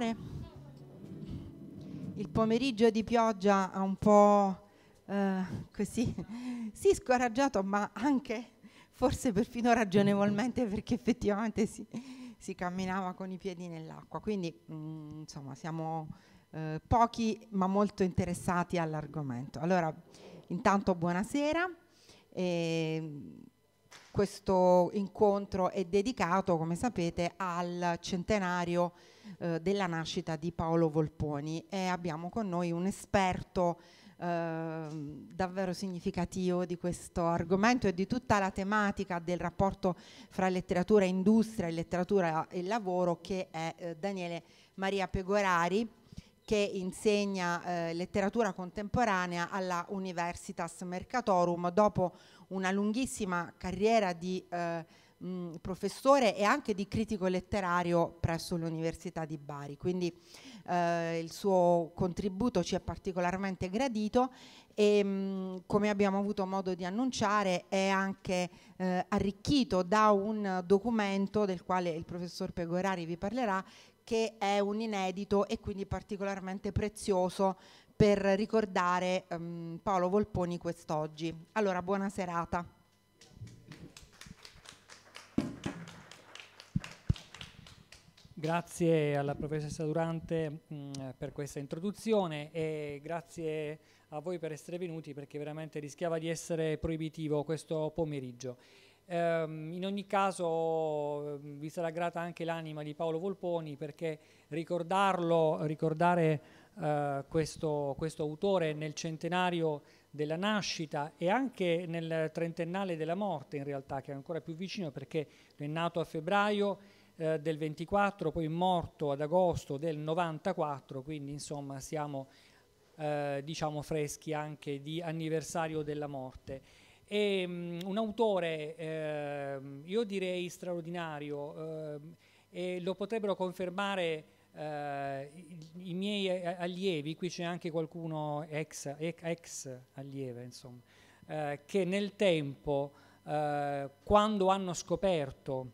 fare. Il pomeriggio di pioggia ha un po' eh, così, sì scoraggiato, ma anche forse perfino ragionevolmente perché effettivamente si, si camminava con i piedi nell'acqua. Quindi mh, mm, insomma siamo eh, pochi ma molto interessati all'argomento. Allora, intanto buonasera. E, ehm, questo incontro è dedicato, come sapete, al centenario eh, della nascita di Paolo Volponi e abbiamo con noi un esperto eh, davvero significativo di questo argomento e di tutta la tematica del rapporto fra letteratura e industria e letteratura e lavoro che è eh, Daniele Maria Pegorari che insegna eh, letteratura contemporanea alla Universitas Mercatorum dopo una lunghissima carriera di eh, mh, professore e anche di critico letterario presso l'Università di Bari. Quindi eh, il suo contributo ci è particolarmente gradito e mh, come abbiamo avuto modo di annunciare è anche eh, arricchito da un documento del quale il professor Pegorari vi parlerà che è un inedito e quindi particolarmente prezioso per ricordare um, Paolo Volponi quest'oggi. Allora, buona serata. Grazie alla professoressa Durante mh, mm, per questa introduzione e grazie a voi per essere venuti perché veramente rischiava di essere proibitivo questo pomeriggio ehm, in ogni caso mm, vi sarà grata anche l'anima di Paolo Volponi perché ricordarlo, ricordare eh, questo, questo, autore nel centenario della nascita e anche nel trentennale della morte in realtà, che è ancora più vicino perché è nato a febbraio eh, del 24, poi morto ad agosto del 94, quindi insomma siamo eh, diciamo freschi anche di anniversario della morte. E, um, un autore, eh, io direi straordinario, ehm, e lo potrebbero confermare eh, i, i, miei eh, allievi, qui c'è anche qualcuno ex, ex allieve, insomma, eh, che nel tempo, eh, quando hanno scoperto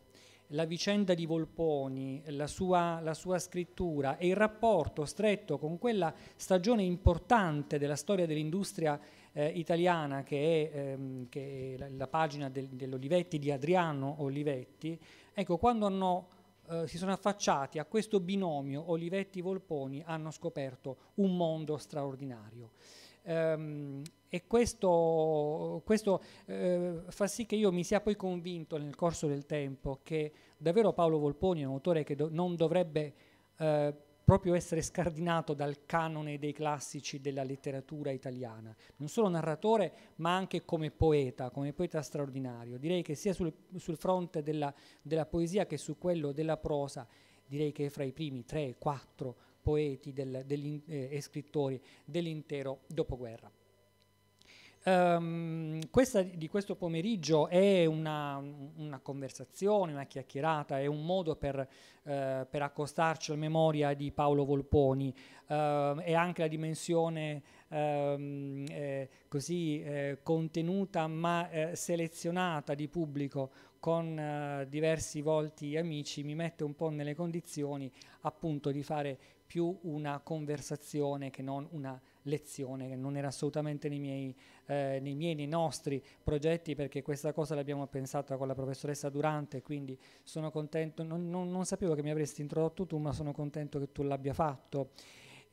la vicenda di Volponi, la sua, la sua, scrittura e il rapporto stretto con quella stagione importante della storia dell'industria eh, italiana che è, ehm, che è la, la, pagina del, dell'Olivetti di Adriano Olivetti, ecco quando hanno eh, si sono affacciati a questo binomio Olivetti-Volponi hanno scoperto un mondo straordinario. Ehm, e questo, questo eh, fa sì che io mi sia poi convinto nel corso del tempo che davvero Paolo Volponi è un autore che do non dovrebbe eh, proprio essere scardinato dal canone dei classici della letteratura italiana, non solo narratore ma anche come poeta, come poeta straordinario. Direi che sia sul, sul fronte della, della poesia che su quello della prosa, direi che è fra i primi tre, quattro poeti del, eh, e scrittori dell'intero dopoguerra. Um, questa di questo pomeriggio è una, una, conversazione, una chiacchierata, è un modo per, uh, per accostarci alla memoria di Paolo Volponi, uh, è anche la dimensione um, eh, così eh, contenuta ma eh, selezionata di pubblico con eh, diversi volti amici, mi mette un po' nelle condizioni appunto di fare più una conversazione che non una lezione, che non era assolutamente nei miei, eh, nei miei, nei nostri progetti, perché questa cosa l'abbiamo pensata con la professoressa Durante, quindi sono contento, non, non, non sapevo che mi avresti introdotto tu, ma sono contento che tu l'abbia fatto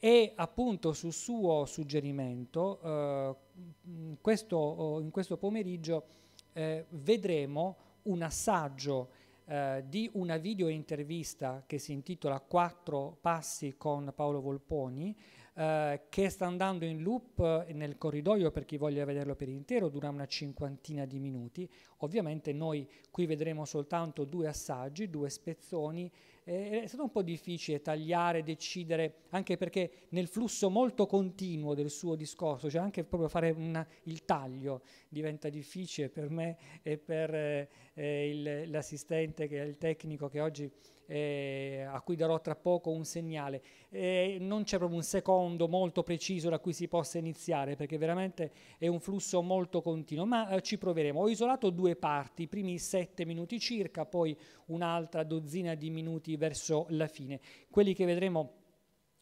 e appunto sul suo suggerimento eh, in, questo, oh, in questo pomeriggio eh, vedremo un assaggio eh, di una video intervista che si intitola Quattro passi con Paolo Volponi, eh, che sta andando in loop eh, nel corridoio per chi voglia vederlo per intero, dura una cinquantina di minuti. Ovviamente noi qui vedremo soltanto due assaggi, due spezzoni eh, è stato un po' difficile tagliare, decidere, anche perché nel flusso molto continuo del suo discorso, cioè anche proprio fare una, il taglio diventa difficile per me e per eh, eh il, l'assistente, che è il tecnico che oggi eh, a cui darò tra poco un segnale. Eh, non c'è proprio un secondo molto preciso da cui si possa iniziare perché veramente è un flusso molto continuo, ma eh, ci proveremo. Ho isolato due parti, i primi sette minuti circa, poi un'altra dozzina di minuti verso la fine. Quelli che vedremo...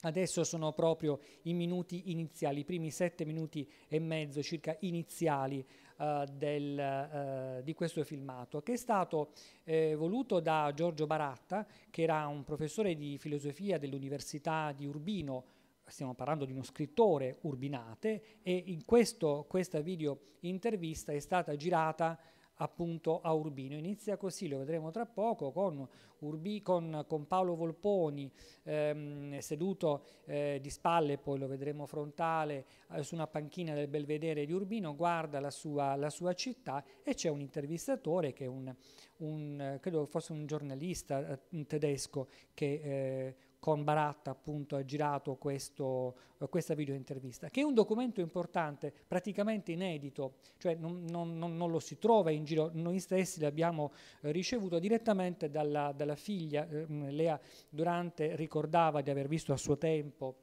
Adesso sono proprio i minuti iniziali, i primi sette minuti e mezzo circa iniziali eh, del, eh, di questo filmato, che è stato eh, voluto da Giorgio Baratta, che era un professore di filosofia dell'Università di Urbino, stiamo parlando di uno scrittore urbinate, e in questo, questa video intervista è stata girata appunto a Urbino. Inizia così, lo vedremo tra poco, con, Urbi, con, con Paolo Volponi ehm, seduto eh, di spalle, poi lo vedremo frontale eh, su una panchina del Belvedere di Urbino, guarda la sua, la sua città e c'è un intervistatore che è un, un, eh, credo fosse un giornalista eh, un tedesco che... Eh, con Baratta appunto ha girato questo, eh, questa videointervista, che è un documento importante, praticamente inedito, cioè non, non, non lo si trova in giro, noi stessi l'abbiamo eh, ricevuto direttamente dalla, dalla figlia, eh, Lea Durante ricordava di aver visto a suo tempo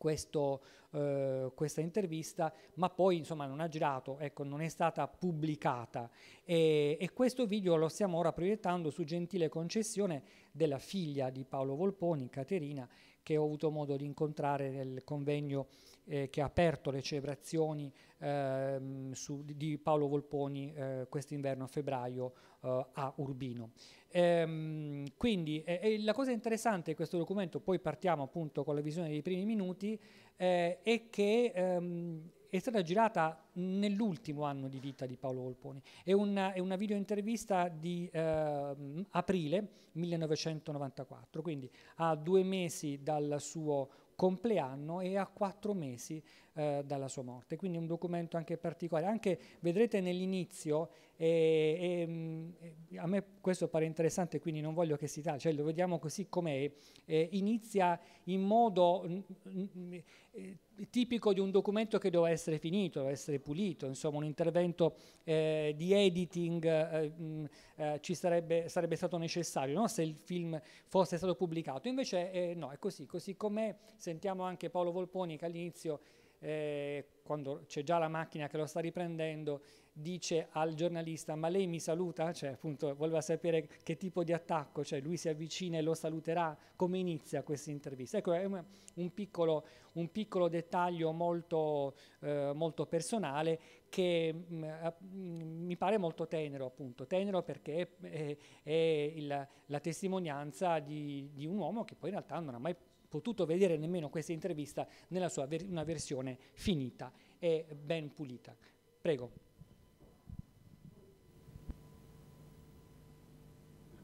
questo, eh, questa intervista, ma poi insomma non ha girato, ecco, non è stata pubblicata. E, e, questo video lo stiamo ora proiettando su gentile concessione della figlia di Paolo Volponi, Caterina, che ho avuto modo di incontrare nel convegno eh, che ha aperto le celebrazioni ehm, su, di Paolo Volponi eh, quest'inverno a febbraio eh, a Urbino. Ehm, quindi la cosa interessante di questo documento, poi partiamo appunto con la visione dei primi minuti, eh, è che ehm, è stata girata nell'ultimo anno di vita di Paolo Volponi. È una, è una videointervista di eh, aprile 1994, quindi a due mesi dal suo compleanno e a quattro mesi eh, dalla sua morte. Quindi un documento anche particolare. Anche vedrete nell'inizio, eh, eh, mm, a me questo pare interessante, quindi non voglio che si tratti, cioè lo vediamo così com'è, eh, inizia in modo mm, mm, eh, tipico di un documento che doveva essere finito, doveva essere pulito, insomma un intervento eh, di editing eh, mh, eh, ci sarebbe, sarebbe, stato necessario no? se il film fosse stato pubblicato, invece eh, no, è così, così com'è, sentiamo anche Paolo Volponi che all'inizio eh, quando c'è già la macchina che lo sta riprendendo, dice al giornalista ma lei mi saluta? Cioè appunto voleva sapere che tipo di attacco, cioè lui si avvicina e lo saluterà, come inizia questa intervista. Ecco, è un piccolo, un piccolo dettaglio molto, eh, molto, personale che mh, mm, eh, mm, mi pare molto tenero appunto, tenero perché è, eh, è il, la testimonianza di, di un uomo che poi in realtà non ha mai potuto vedere nemmeno questa intervista nella sua ver una versione finita e ben pulita. Prego.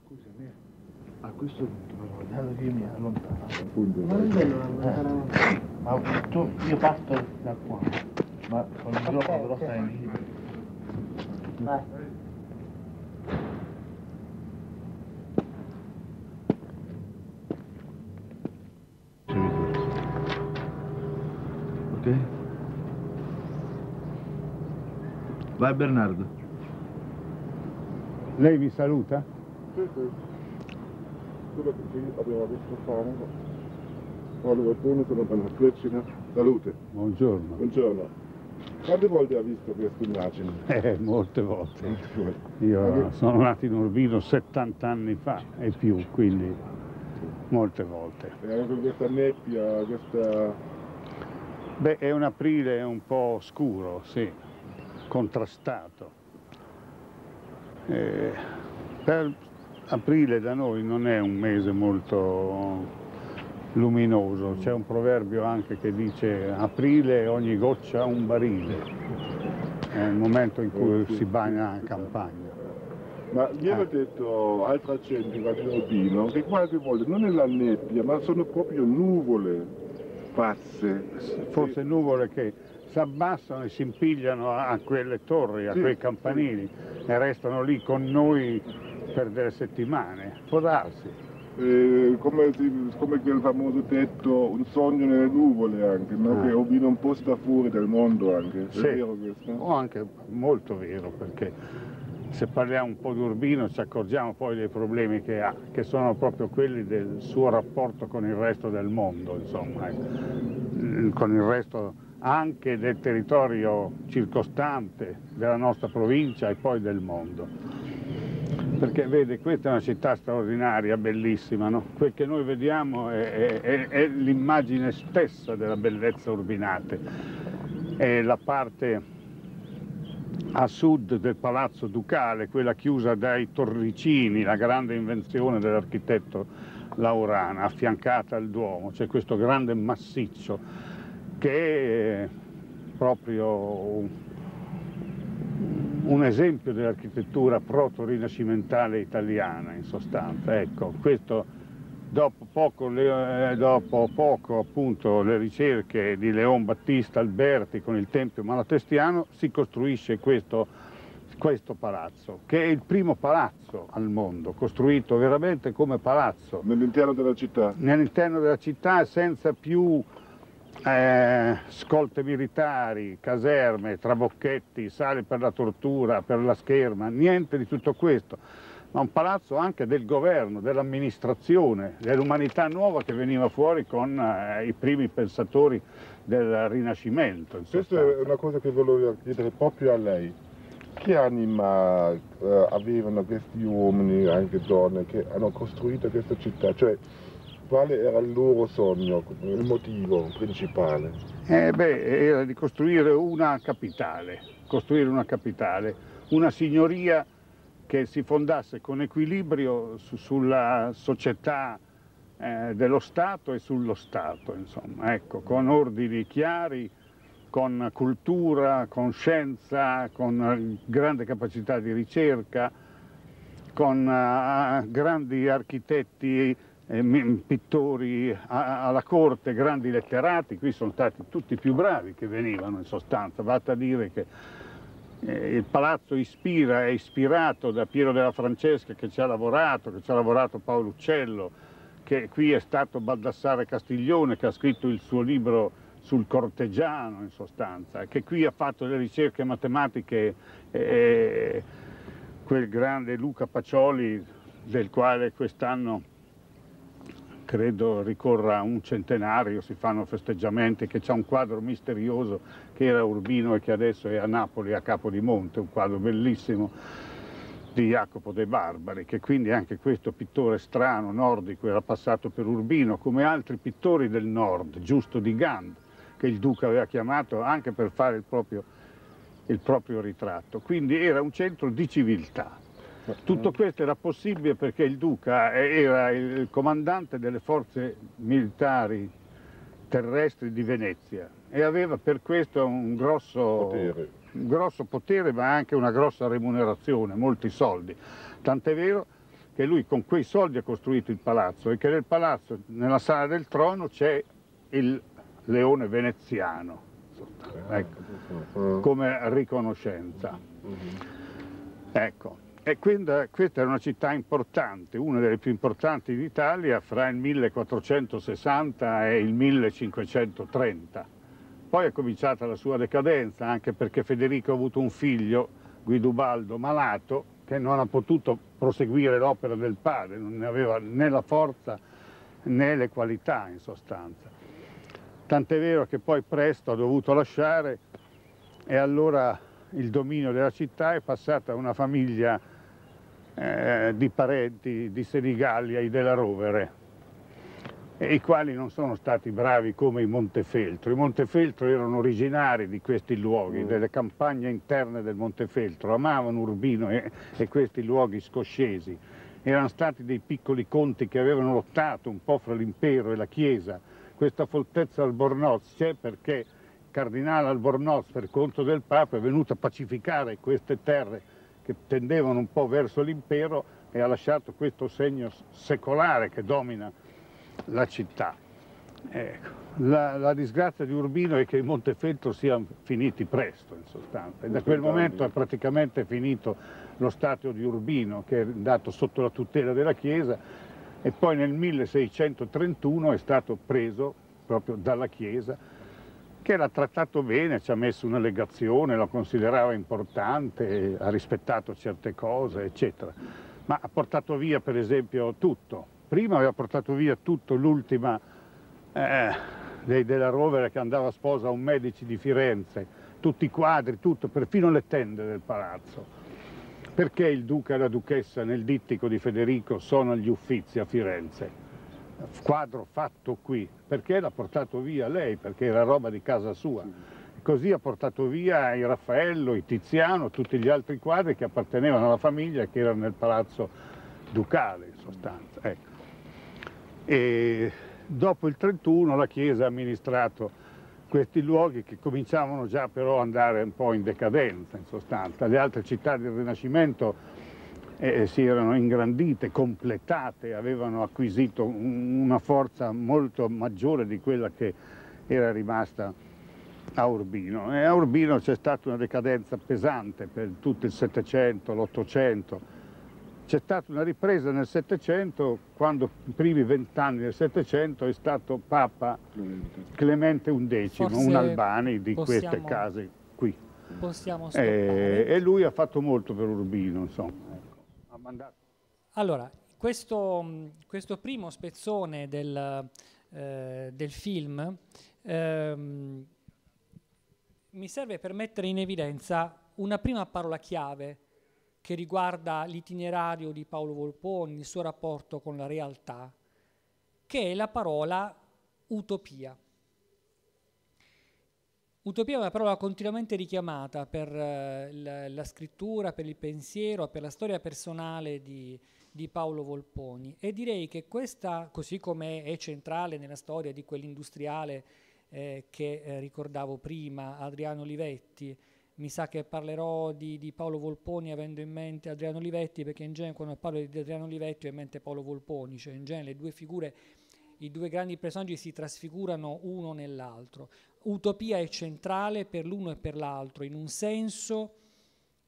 Scusami, a questo punto però dato che io mi allontano appunto. Ma non devo certo. allontanare. Ma tu, io parto da qua, ma con il microfono però stai in giro. Vai. Vai Bernardo. Lei vi saluta? Sì, sì. Quello che abbiamo visto fare. Oliver Bruno una Bernardo Salute. Buongiorno. Buongiorno. Quante volte ha visto questa immagine? Eh, molte volte. Io sono nato in Urbino 70 anni fa e più, quindi molte volte. E eh, anche questa nebbia, questa Beh, è un aprile un po' scuro, sì, contrastato. Eh, per aprile da noi non è un mese molto luminoso, c'è un proverbio anche che dice aprile ogni goccia un barile, è il momento in cui oh, si bagna in campagna. Ma mi aveva eh. detto altra gente, Valentino, che qualche volta non è la nebbia, ma sono proprio nuvole sparse. Forse nuvole che si abbassano e si impigliano a, quelle torri, a sì. quei campanili e restano lì con noi per delle settimane, può darsi. Eh, come, come, quel famoso detto, un sogno nelle nuvole anche, no? ah. che Obino un po' sta fuori dal mondo anche, sì. è vero questo? O anche molto vero perché se parliamo un po' di Urbino ci accorgiamo poi dei problemi che ha, che sono proprio quelli del suo rapporto con il resto del mondo, insomma, ecco. con il resto anche del territorio circostante della nostra provincia e poi del mondo. Perché vede, questa è una città straordinaria, bellissima, no? quel che noi vediamo è, è, è l'immagine stessa della bellezza urbinate, è la parte a sud del Palazzo Ducale, quella chiusa dai Torricini, la grande invenzione dell'architetto Laurana, affiancata al Duomo, c'è questo grande massiccio che è proprio un esempio dell'architettura proto-rinascimentale italiana in sostanza. Ecco, questo Dopo poco, le, eh, dopo poco, appunto, le ricerche di Leon Battista Alberti con il Tempio Malatestiano si costruisce questo, questo, palazzo, che è il primo palazzo al mondo, costruito veramente come palazzo. Nell'interno della città? Nell'interno della città senza più eh, scolte militari, caserme, trabocchetti, sale per la tortura, per la scherma, niente di tutto questo ma un palazzo anche del governo, dell'amministrazione, dell'umanità nuova che veniva fuori con eh, i primi pensatori del Rinascimento. Questa è una cosa che volevo chiedere proprio a lei. Che anima eh, avevano questi uomini, anche donne, che hanno costruito questa città? Cioè, quale era il loro sogno, il motivo principale? Eh beh, era di costruire una capitale, costruire una capitale, una signoria che si fondasse con equilibrio su, sulla società eh, dello Stato e sullo Stato, insomma, ecco, con ordini chiari, con cultura, con scienza, con eh, grande capacità di ricerca, con uh, grandi architetti, eh, pittori a, alla corte, grandi letterati, qui sono stati tutti più bravi che venivano in sostanza, basta dire che eh, il palazzo ispira, è ispirato da Piero della Francesca che ci ha lavorato, che ci ha lavorato Paolo Uccello, che qui è stato Baldassare Castiglione che ha scritto il suo libro sul corteggiano in sostanza, che qui ha fatto le ricerche matematiche e quel grande Luca Pacioli del quale quest'anno credo ricorra un centenario, si fanno festeggiamenti, che c'è un quadro misterioso che era Urbino e che adesso è a Napoli, a Capodimonte, un quadro bellissimo di Jacopo dei Barbari, che quindi anche questo pittore strano, nordico, era passato per Urbino, come altri pittori del nord, giusto di Gand, che il duca aveva chiamato anche per fare il proprio, il proprio ritratto. Quindi era un centro di civiltà. Tutto questo era possibile perché il duca era il comandante delle forze militari terrestri di Venezia e aveva per questo un grosso potere, un grosso potere ma anche una grossa remunerazione, molti soldi. Tant'è vero che lui con quei soldi ha costruito il palazzo e che nel palazzo, nella sala del trono, c'è il leone veneziano, ah, ecco, come riconoscenza. Mm-hmm. Ecco. E quindi, eh, questa era una città importante, una delle più importanti d'Italia fra il 1460 e il 1530. Poi è cominciata la sua decadenza, anche perché Federico ha avuto un figlio, Guidubaldo, malato, che non ha potuto proseguire l'opera del padre, non ne aveva né la forza né le qualità in sostanza. Tant'è vero che poi presto ha dovuto lasciare e allora il dominio della città è passato a una famiglia eh, di parenti di Senigallia, e della Rovere, i quali non sono stati bravi come i Montefeltro. I Montefeltro erano originari di questi luoghi, mm. delle campagne interne del Montefeltro, amavano Urbino e, e questi luoghi scoscesi. Erano stati dei piccoli conti che avevano lottato un po' fra l'impero e la Chiesa. Questa foltezza Albornoz c'è perché il cardinale Albornoz, per conto del Papa, è venuto a pacificare queste terre che tendevano un po' verso l'impero e ha lasciato questo segno secolare che domina la città. Ecco. La, la, disgrazia di Urbino è che i Montefeltro siano finiti presto, in sostanza. E da quel momento è praticamente finito lo stato di Urbino, che è andato sotto la tutela della Chiesa, e poi nel 1631 è stato preso proprio dalla Chiesa che l'ha trattato bene, ci ha messo una legazione, la considerava importante, ha rispettato certe cose, eccetera. Ma ha portato via, per esempio, tutto. Prima aveva portato via tutto l'ultima eh, dei della Rovere che andava a sposa un medici di Firenze, tutti i quadri, tutto, perfino le tende del palazzo. Perché il duca e la duchessa nel dittico di Federico sono agli uffizi a Firenze? quadro fatto qui, perché l'ha portato via lei, perché era roba di casa sua. Così ha portato via il Raffaello, il Tiziano, tutti gli altri quadri che appartenevano alla famiglia che erano nel palazzo ducale in sostanza. Ecco. E dopo il 31 la Chiesa ha amministrato questi luoghi che cominciavano già però ad andare un po' in decadenza in sostanza. Le altre città del Rinascimento eh, eh, si erano ingrandite, completate, avevano acquisito una forza molto maggiore di quella che era rimasta a Urbino. E a Urbino c'è stata una decadenza pesante per tutto il Settecento, l'Ottocento. C'è stata una ripresa nel Settecento, quando i primi vent'anni del Settecento è stato Papa Clemente XI, un Albani di possiamo, queste case qui. Possiamo eh, e lui ha fatto molto per Urbino, insomma mandato? Allora, questo, questo primo spezzone del, eh, del film ehm, mi serve per mettere in evidenza una prima parola chiave che riguarda l'itinerario di Paolo Volponi, il suo rapporto con la realtà, che è la parola utopia. Utopia è una parola continuamente richiamata per eh, la, la, scrittura, per il pensiero, per la storia personale di, di, Paolo Volponi e direi che questa, così come è centrale nella storia di quell'industriale eh, che eh, ricordavo prima, Adriano Olivetti, mi sa che parlerò di, di, Paolo Volponi avendo in mente Adriano Olivetti perché in genere quando parlo di Adriano Olivetti ho in mente Paolo Volponi, cioè in genere le due figure i due grandi personaggi si trasfigurano uno nell'altro. Utopia è centrale per l'uno e per l'altro, in un senso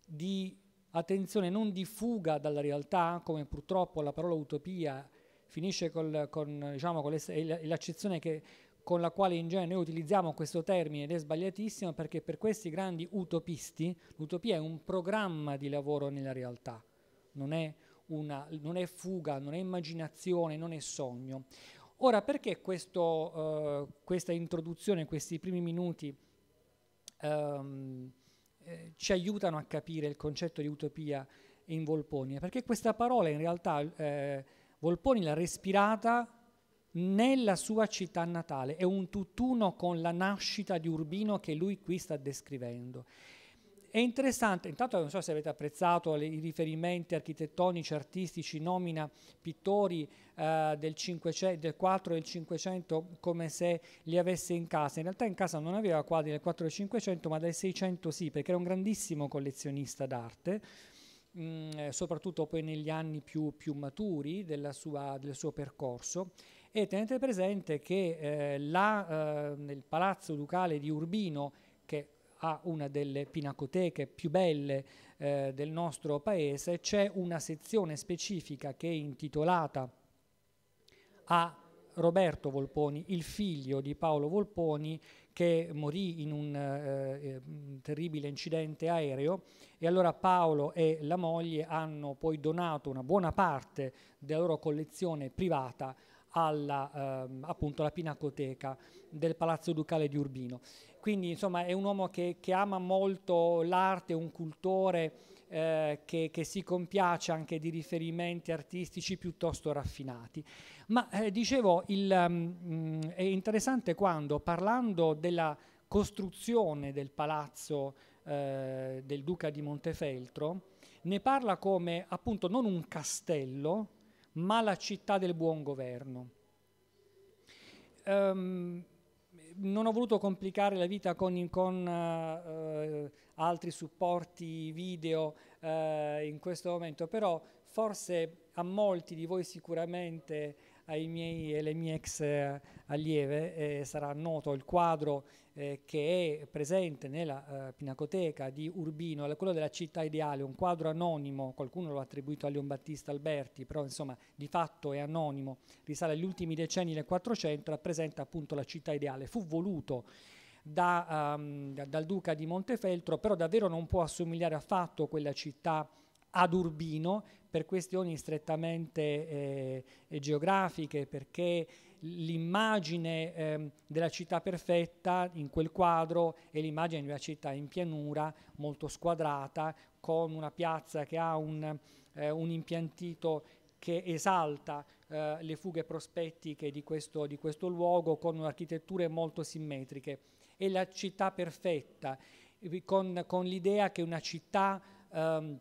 di attenzione, non di fuga dalla realtà, come purtroppo la parola utopia finisce col, con, diciamo, con l'accezione che con la quale in genere noi utilizziamo questo termine ed è sbagliatissimo perché per questi grandi utopisti l'utopia è un programma di lavoro nella realtà, non è, una, non è fuga, non è immaginazione, non è sogno. Ora, perché questo, eh, questa introduzione, questi primi minuti ehm, eh, ci aiutano a capire il concetto di utopia in Volponi? Perché questa parola in realtà eh, Volponi l'ha respirata nella sua città natale, è un tutt'uno con la nascita di Urbino che lui qui sta descrivendo. È interessante, intanto non so se avete apprezzato le, i riferimenti architettonici, artistici, nomina pittori eh, del, 500, del 4 e del 500 come se li avesse in casa. In realtà in casa non aveva quadri del 4 e del 500, ma del 600 sì, perché era un grandissimo collezionista d'arte. Mh, mm, eh, soprattutto poi negli anni più, più maturi sua, del suo percorso e tenete presente che eh, là eh, nel palazzo ducale di Urbino a una delle pinacoteche più belle eh, del nostro paese, c'è una sezione specifica che è intitolata a Roberto Volponi, il figlio di Paolo Volponi, che morì in un eh, eh terribile incidente aereo e allora Paolo e la moglie hanno poi donato una buona parte della loro collezione privata alla, eh, appunto, alla pinacoteca del Palazzo Ducale di Urbino. Quindi insomma è un uomo che, che ama molto l'arte, un cultore eh, che, che, si compiace anche di riferimenti artistici piuttosto raffinati. Ma eh, dicevo, il, um, è interessante quando parlando della costruzione del palazzo eh, del duca di Montefeltro, ne parla come appunto non un castello, ma la città del buon governo. Um, non ho voluto complicare la vita con, con eh, altri supporti video eh, in questo momento, però forse a molti di voi sicuramente ai miei e alle mie ex eh, allieve eh, sarà noto il quadro eh, che è presente nella eh, pinacoteca di Urbino, quello della città ideale, un quadro anonimo, qualcuno l'ha attribuito a Leon Battista Alberti, però insomma di fatto è anonimo, risale agli ultimi decenni del 400, rappresenta appunto la città ideale. Fu voluto da, um, da, dal duca di Montefeltro, però davvero non può assomigliare affatto quella città ad Urbino per questioni strettamente eh, eh geografiche, perché l'immagine eh, della città perfetta in quel quadro è l'immagine di una città in pianura, molto squadrata, con una piazza che ha un, eh, un impiantito che esalta eh, le fughe prospettiche di questo, di questo luogo con architetture molto simmetriche. È la città perfetta, eh, con, con l'idea che una città... Ehm,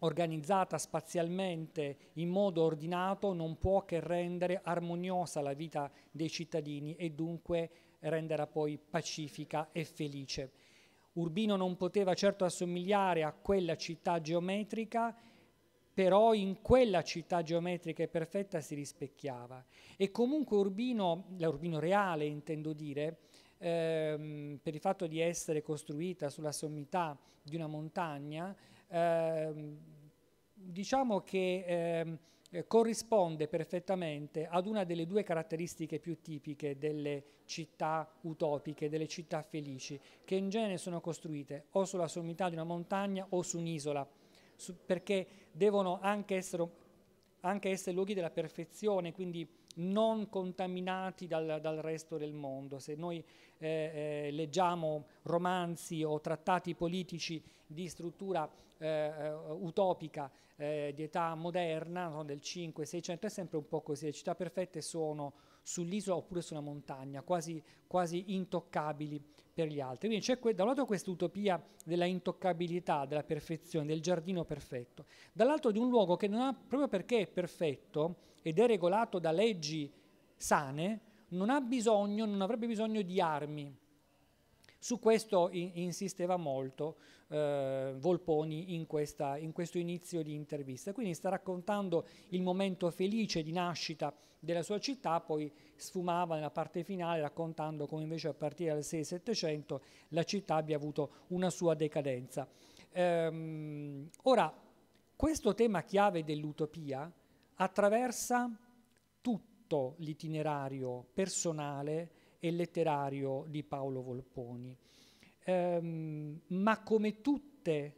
organizzata spazialmente in modo ordinato non può che rendere armoniosa la vita dei cittadini e dunque renderla poi pacifica e felice. Urbino non poteva certo assomigliare a quella città geometrica, però in quella città geometrica e perfetta si rispecchiava. E comunque Urbino, l'Urbino reale intendo dire, ehm, per il fatto di essere costruita sulla sommità di una montagna, Ehm, diciamo che ehm, corrisponde perfettamente ad una delle due caratteristiche più tipiche delle città utopiche, delle città felici, che in genere sono costruite o sulla sommità di una montagna o su un'isola, perché devono anche essere, anche essere, luoghi della perfezione, quindi non contaminati dal, dal resto del mondo. Se noi eh, eh, leggiamo romanzi o trattati politici di struttura eh, eh, utopica eh, di età moderna, no, del 5-600, è sempre un po' così, le città perfette sono sull'isola oppure sulla montagna, quasi, quasi intoccabili per gli altri. Quindi c'è da un lato questa utopia della intoccabilità, della perfezione, del giardino perfetto, dall'altro di un luogo che non ha, proprio perché è perfetto ed è regolato da leggi sane, non ha bisogno, non avrebbe bisogno di armi, su questo in, insisteva molto eh, Volponi in, questa, in, questo inizio di intervista, quindi sta raccontando il momento felice di nascita della sua città, poi sfumava nella parte finale raccontando come invece a partire dal 6-700 la città abbia avuto una sua decadenza. Ehm, ora, questo tema chiave dell'utopia attraversa tutto l'itinerario personale e letterario di Paolo Volponi. Um, ma come tutte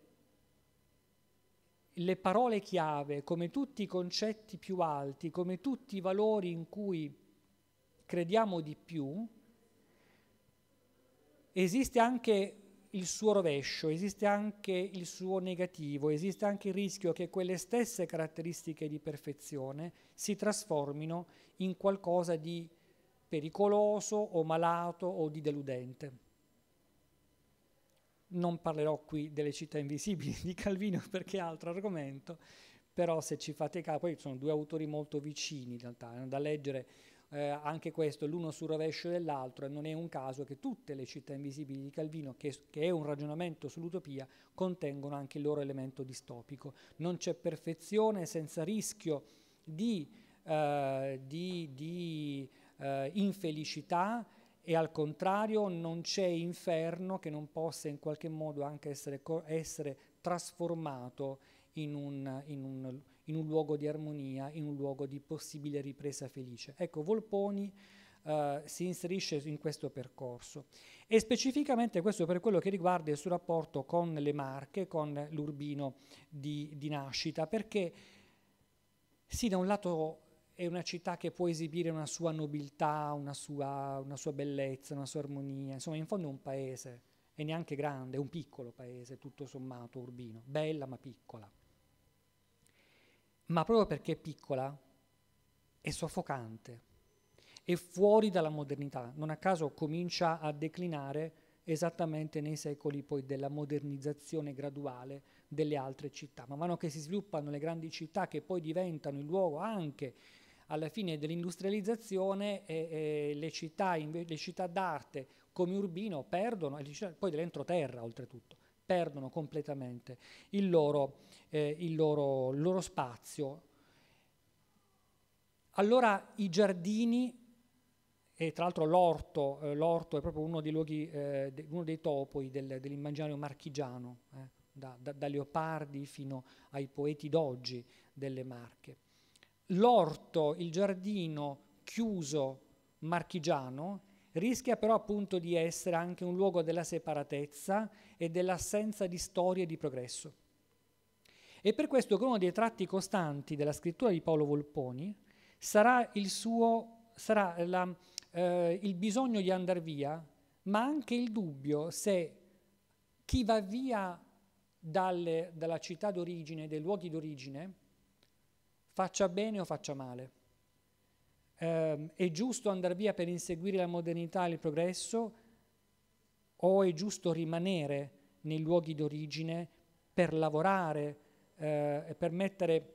le parole chiave, come tutti i concetti più alti, come tutti i valori in cui crediamo di più, esiste anche il suo rovescio, esiste anche il suo negativo, esiste anche il rischio che quelle stesse caratteristiche di perfezione si trasformino in qualcosa di pericoloso o malato o di deludente. Non parlerò qui delle città invisibili di Calvino perché è altro argomento, però se ci fate caso, poi sono due autori molto vicini in realtà, eh, da leggere eh, anche questo, l'uno sul rovescio dell'altro, e non è un caso che tutte le città invisibili di Calvino, che, che è un ragionamento sull'utopia, contengono anche il loro elemento distopico. Non c'è perfezione senza rischio di, eh, di, di eh, infelicità e al contrario non c'è inferno che non possa in qualche modo anche essere, essere trasformato in un, in, un, in un, luogo di armonia, in un luogo di possibile ripresa felice. Ecco, Volponi eh, si inserisce in questo percorso e specificamente questo per quello che riguarda il suo rapporto con le Marche, con l'Urbino di, di nascita, perché sì, da un lato è una città che può esibire una sua nobiltà, una sua, una sua bellezza, una sua armonia, insomma in fondo è un paese, e neanche grande, è un piccolo paese tutto sommato urbino, bella ma piccola. Ma proprio perché è piccola è soffocante, è fuori dalla modernità, non a caso comincia a declinare esattamente nei secoli poi della modernizzazione graduale delle altre città. Man mano che si sviluppano le grandi città che poi diventano il luogo anche alla fine dell'industrializzazione eh, eh, le, città, le città d'arte come Urbino perdono, e città, poi dell'entroterra oltretutto, perdono completamente il loro, eh, il loro, loro spazio. Allora i giardini e tra l'altro l'orto, eh, l'orto, è proprio uno dei, luoghi, eh, uno dei topoi del, dell'immaginario marchigiano, eh, da, da, da, leopardi fino ai poeti d'oggi delle Marche l'orto, il giardino chiuso marchigiano rischia però appunto di essere anche un luogo della separatezza e dell'assenza di storia e di progresso. E per questo che uno dei tratti costanti della scrittura di Paolo Volponi sarà il suo, sarà la, eh, il bisogno di andare via, ma anche il dubbio se chi va via dalle, dalla città d'origine, dai luoghi d'origine, faccia bene o faccia male. Eh, è giusto andare via per inseguire la modernità e il progresso o è giusto rimanere nei luoghi d'origine per lavorare eh, e per mettere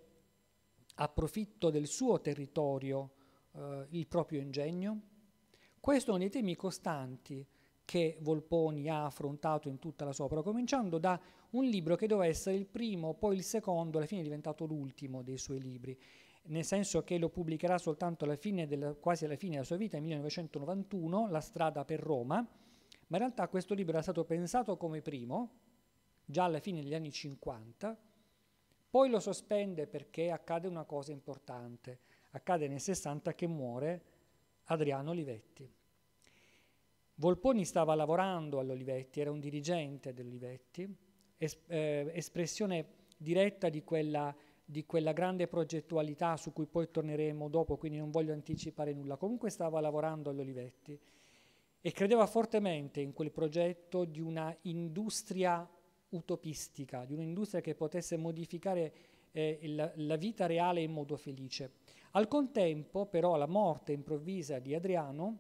a profitto del suo territorio eh, il proprio ingegno? Questi sono dei temi costanti che Volponi ha affrontato in tutta la sua opera, cominciando da un libro che doveva essere il primo, poi il secondo, alla fine è diventato l'ultimo dei suoi libri, nel senso che lo pubblicherà soltanto alla della, quasi alla fine della sua vita, nel 1991, La strada per Roma, ma in realtà questo libro era stato pensato come primo, già alla fine degli anni 50, poi lo sospende perché accade una cosa importante, accade nel 60 che muore Adriano Olivetti. Volponi stava lavorando all'Olivetti, era un dirigente dell'Olivetti, es- eh, espressione diretta di quella, di quella grande progettualità su cui poi torneremo dopo, quindi non voglio anticipare nulla. Comunque stava lavorando agli Olivetti e credeva fortemente in quel progetto di una industria utopistica, di un'industria che potesse modificare eh, la, la vita reale in modo felice. Al contempo, però, la morte improvvisa di Adriano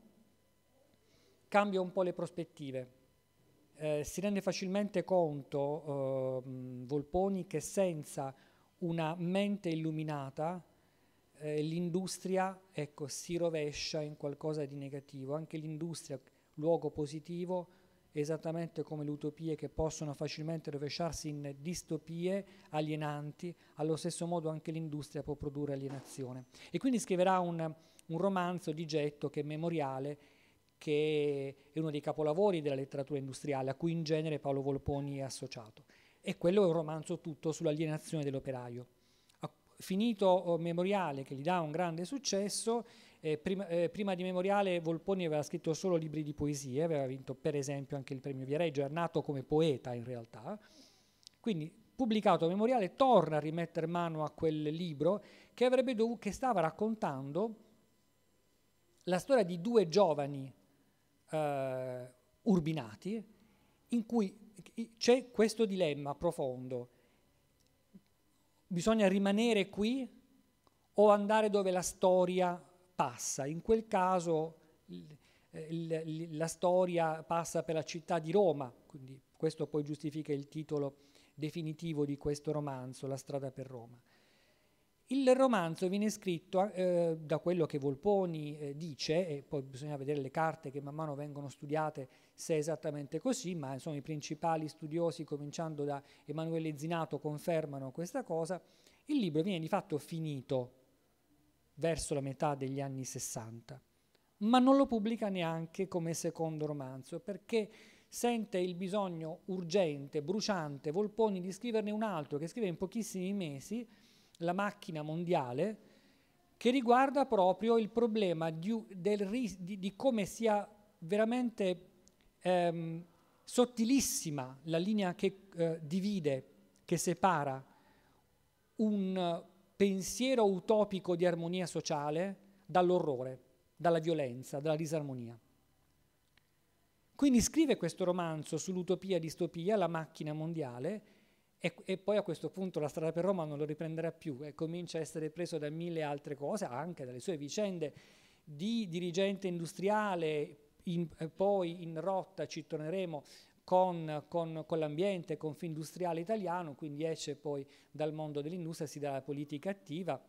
cambia un po' le prospettive eh, si rende facilmente conto ehm, Volponi che senza una mente illuminata eh, l'industria ecco, si rovescia in qualcosa di negativo, anche l'industria, luogo positivo, esattamente come le utopie che possono facilmente rovesciarsi in distopie alienanti, allo stesso modo anche l'industria può produrre alienazione. E quindi scriverà un, un romanzo di getto che è memoriale che è uno dei capolavori della letteratura industriale, a cui in genere Paolo Volponi è associato. E quello è un romanzo tutto sull'alienazione dell'operaio. Finito oh, Memoriale, che gli dà un grande successo, eh, prima, eh, prima, di Memoriale Volponi aveva scritto solo libri di poesie, aveva vinto per esempio anche il premio Viareggio, era nato come poeta in realtà. Quindi pubblicato Memoriale torna a rimettere mano a quel libro che, che stava raccontando la storia di due giovani eh, urbinati, in cui c'è questo dilemma profondo. Bisogna rimanere qui o andare dove la storia passa. In quel caso eh, la storia passa per la città di Roma, quindi questo poi giustifica il titolo definitivo di questo romanzo, La strada per Roma. Il romanzo viene scritto, eh, da quello che Volponi eh, dice, e poi bisogna vedere le carte che man mano vengono studiate se è esattamente così, ma insomma, i principali studiosi, cominciando da Emanuele Zinato, confermano questa cosa, il libro viene di fatto finito verso la metà degli anni 60, ma non lo pubblica neanche come secondo romanzo, perché sente il bisogno urgente, bruciante, Volponi di scriverne un altro che scrive in pochissimi mesi, la macchina mondiale che riguarda proprio il problema di, ris- di, di come sia veramente ehm, sottilissima la linea che eh, divide, che separa un pensiero utopico di armonia sociale dall'orrore, dalla violenza, dalla disarmonia. Quindi scrive questo romanzo sull'utopia distopia, la macchina mondiale, e, e, poi a questo punto la strada per Roma non lo riprenderà più e comincia a essere preso da mille altre cose, anche dalle sue vicende di dirigente industriale, in, eh, poi in rotta ci torneremo con, con, con l'ambiente, con Findustriale italiano, quindi esce poi dal mondo dell'industria, si dà alla politica attiva,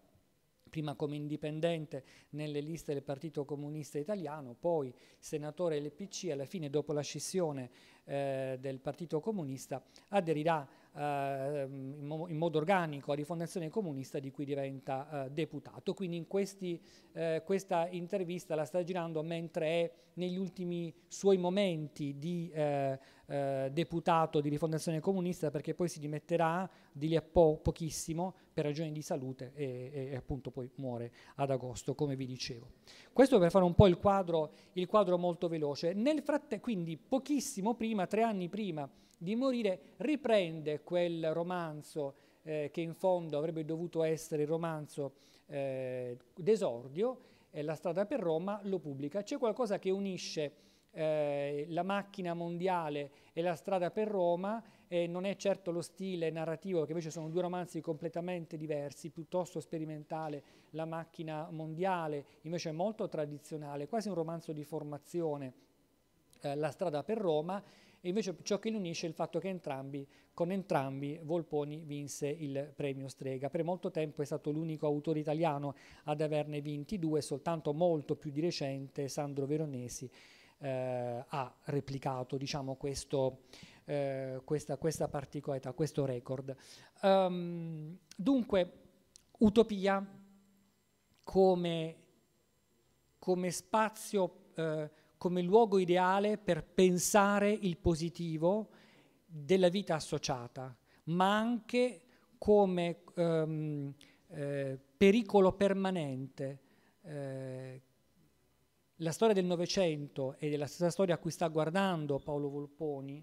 prima come indipendente nelle liste del Partito Comunista Italiano, poi senatore LPC, alla fine dopo la scissione eh, del Partito Comunista aderirà Ehm, in, mo in, modo organico a Rifondazione Comunista di cui diventa eh, deputato. Quindi in questi, eh, questa intervista la sta girando mentre è negli ultimi suoi momenti di eh, deputato di Rifondazione Comunista perché poi si dimetterà di lì a po pochissimo per ragioni di salute e, e, e, appunto poi muore ad agosto, come vi dicevo. Questo per fare un po' il quadro, il quadro molto veloce. Nel frattempo, quindi pochissimo prima, tre anni prima di morire, riprende quel romanzo eh, che in fondo avrebbe dovuto essere il romanzo eh, d'esordio, eh, La strada per Roma, lo pubblica. C'è qualcosa che unisce eh, la macchina mondiale e la strada per Roma, non è certo lo stile narrativo, che invece sono due romanzi completamente diversi, piuttosto sperimentale la macchina mondiale, invece è molto tradizionale, quasi un romanzo di formazione, eh, la strada per Roma, e invece ciò che li unisce è il fatto che entrambi, con entrambi Volponi vinse il premio Strega. Per molto tempo è stato l'unico autore italiano ad averne vinti due, soltanto molto più di recente Sandro Veronesi eh, ha replicato diciamo, questo, eh, questa, questa, particolarità, questo record. Um, dunque, utopia come, come spazio... Eh, come luogo ideale per pensare il positivo della vita associata, ma anche come ehm, eh, pericolo permanente. Eh, la storia del Novecento e della stessa storia a cui sta guardando Paolo Volponi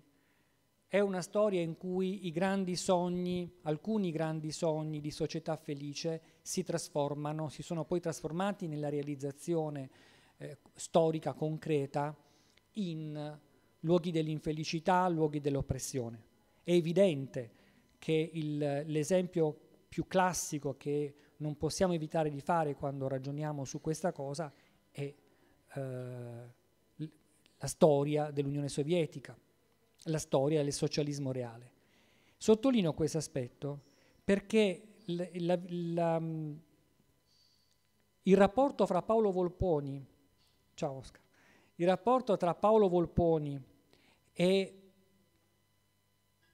è una storia in cui i grandi sogni, alcuni grandi sogni di società felice si trasformano, si sono poi trasformati nella realizzazione eh, storica, concreta, in luoghi dell'infelicità, luoghi dell'oppressione. È evidente che l'esempio più classico che non possiamo evitare di fare quando ragioniamo su questa cosa è eh, la storia dell'Unione Sovietica, la storia del socialismo reale. Sottolineo questo aspetto perché la, la, la, il rapporto fra Paolo Volponi Ciao Oscar. Il rapporto tra Paolo Volponi e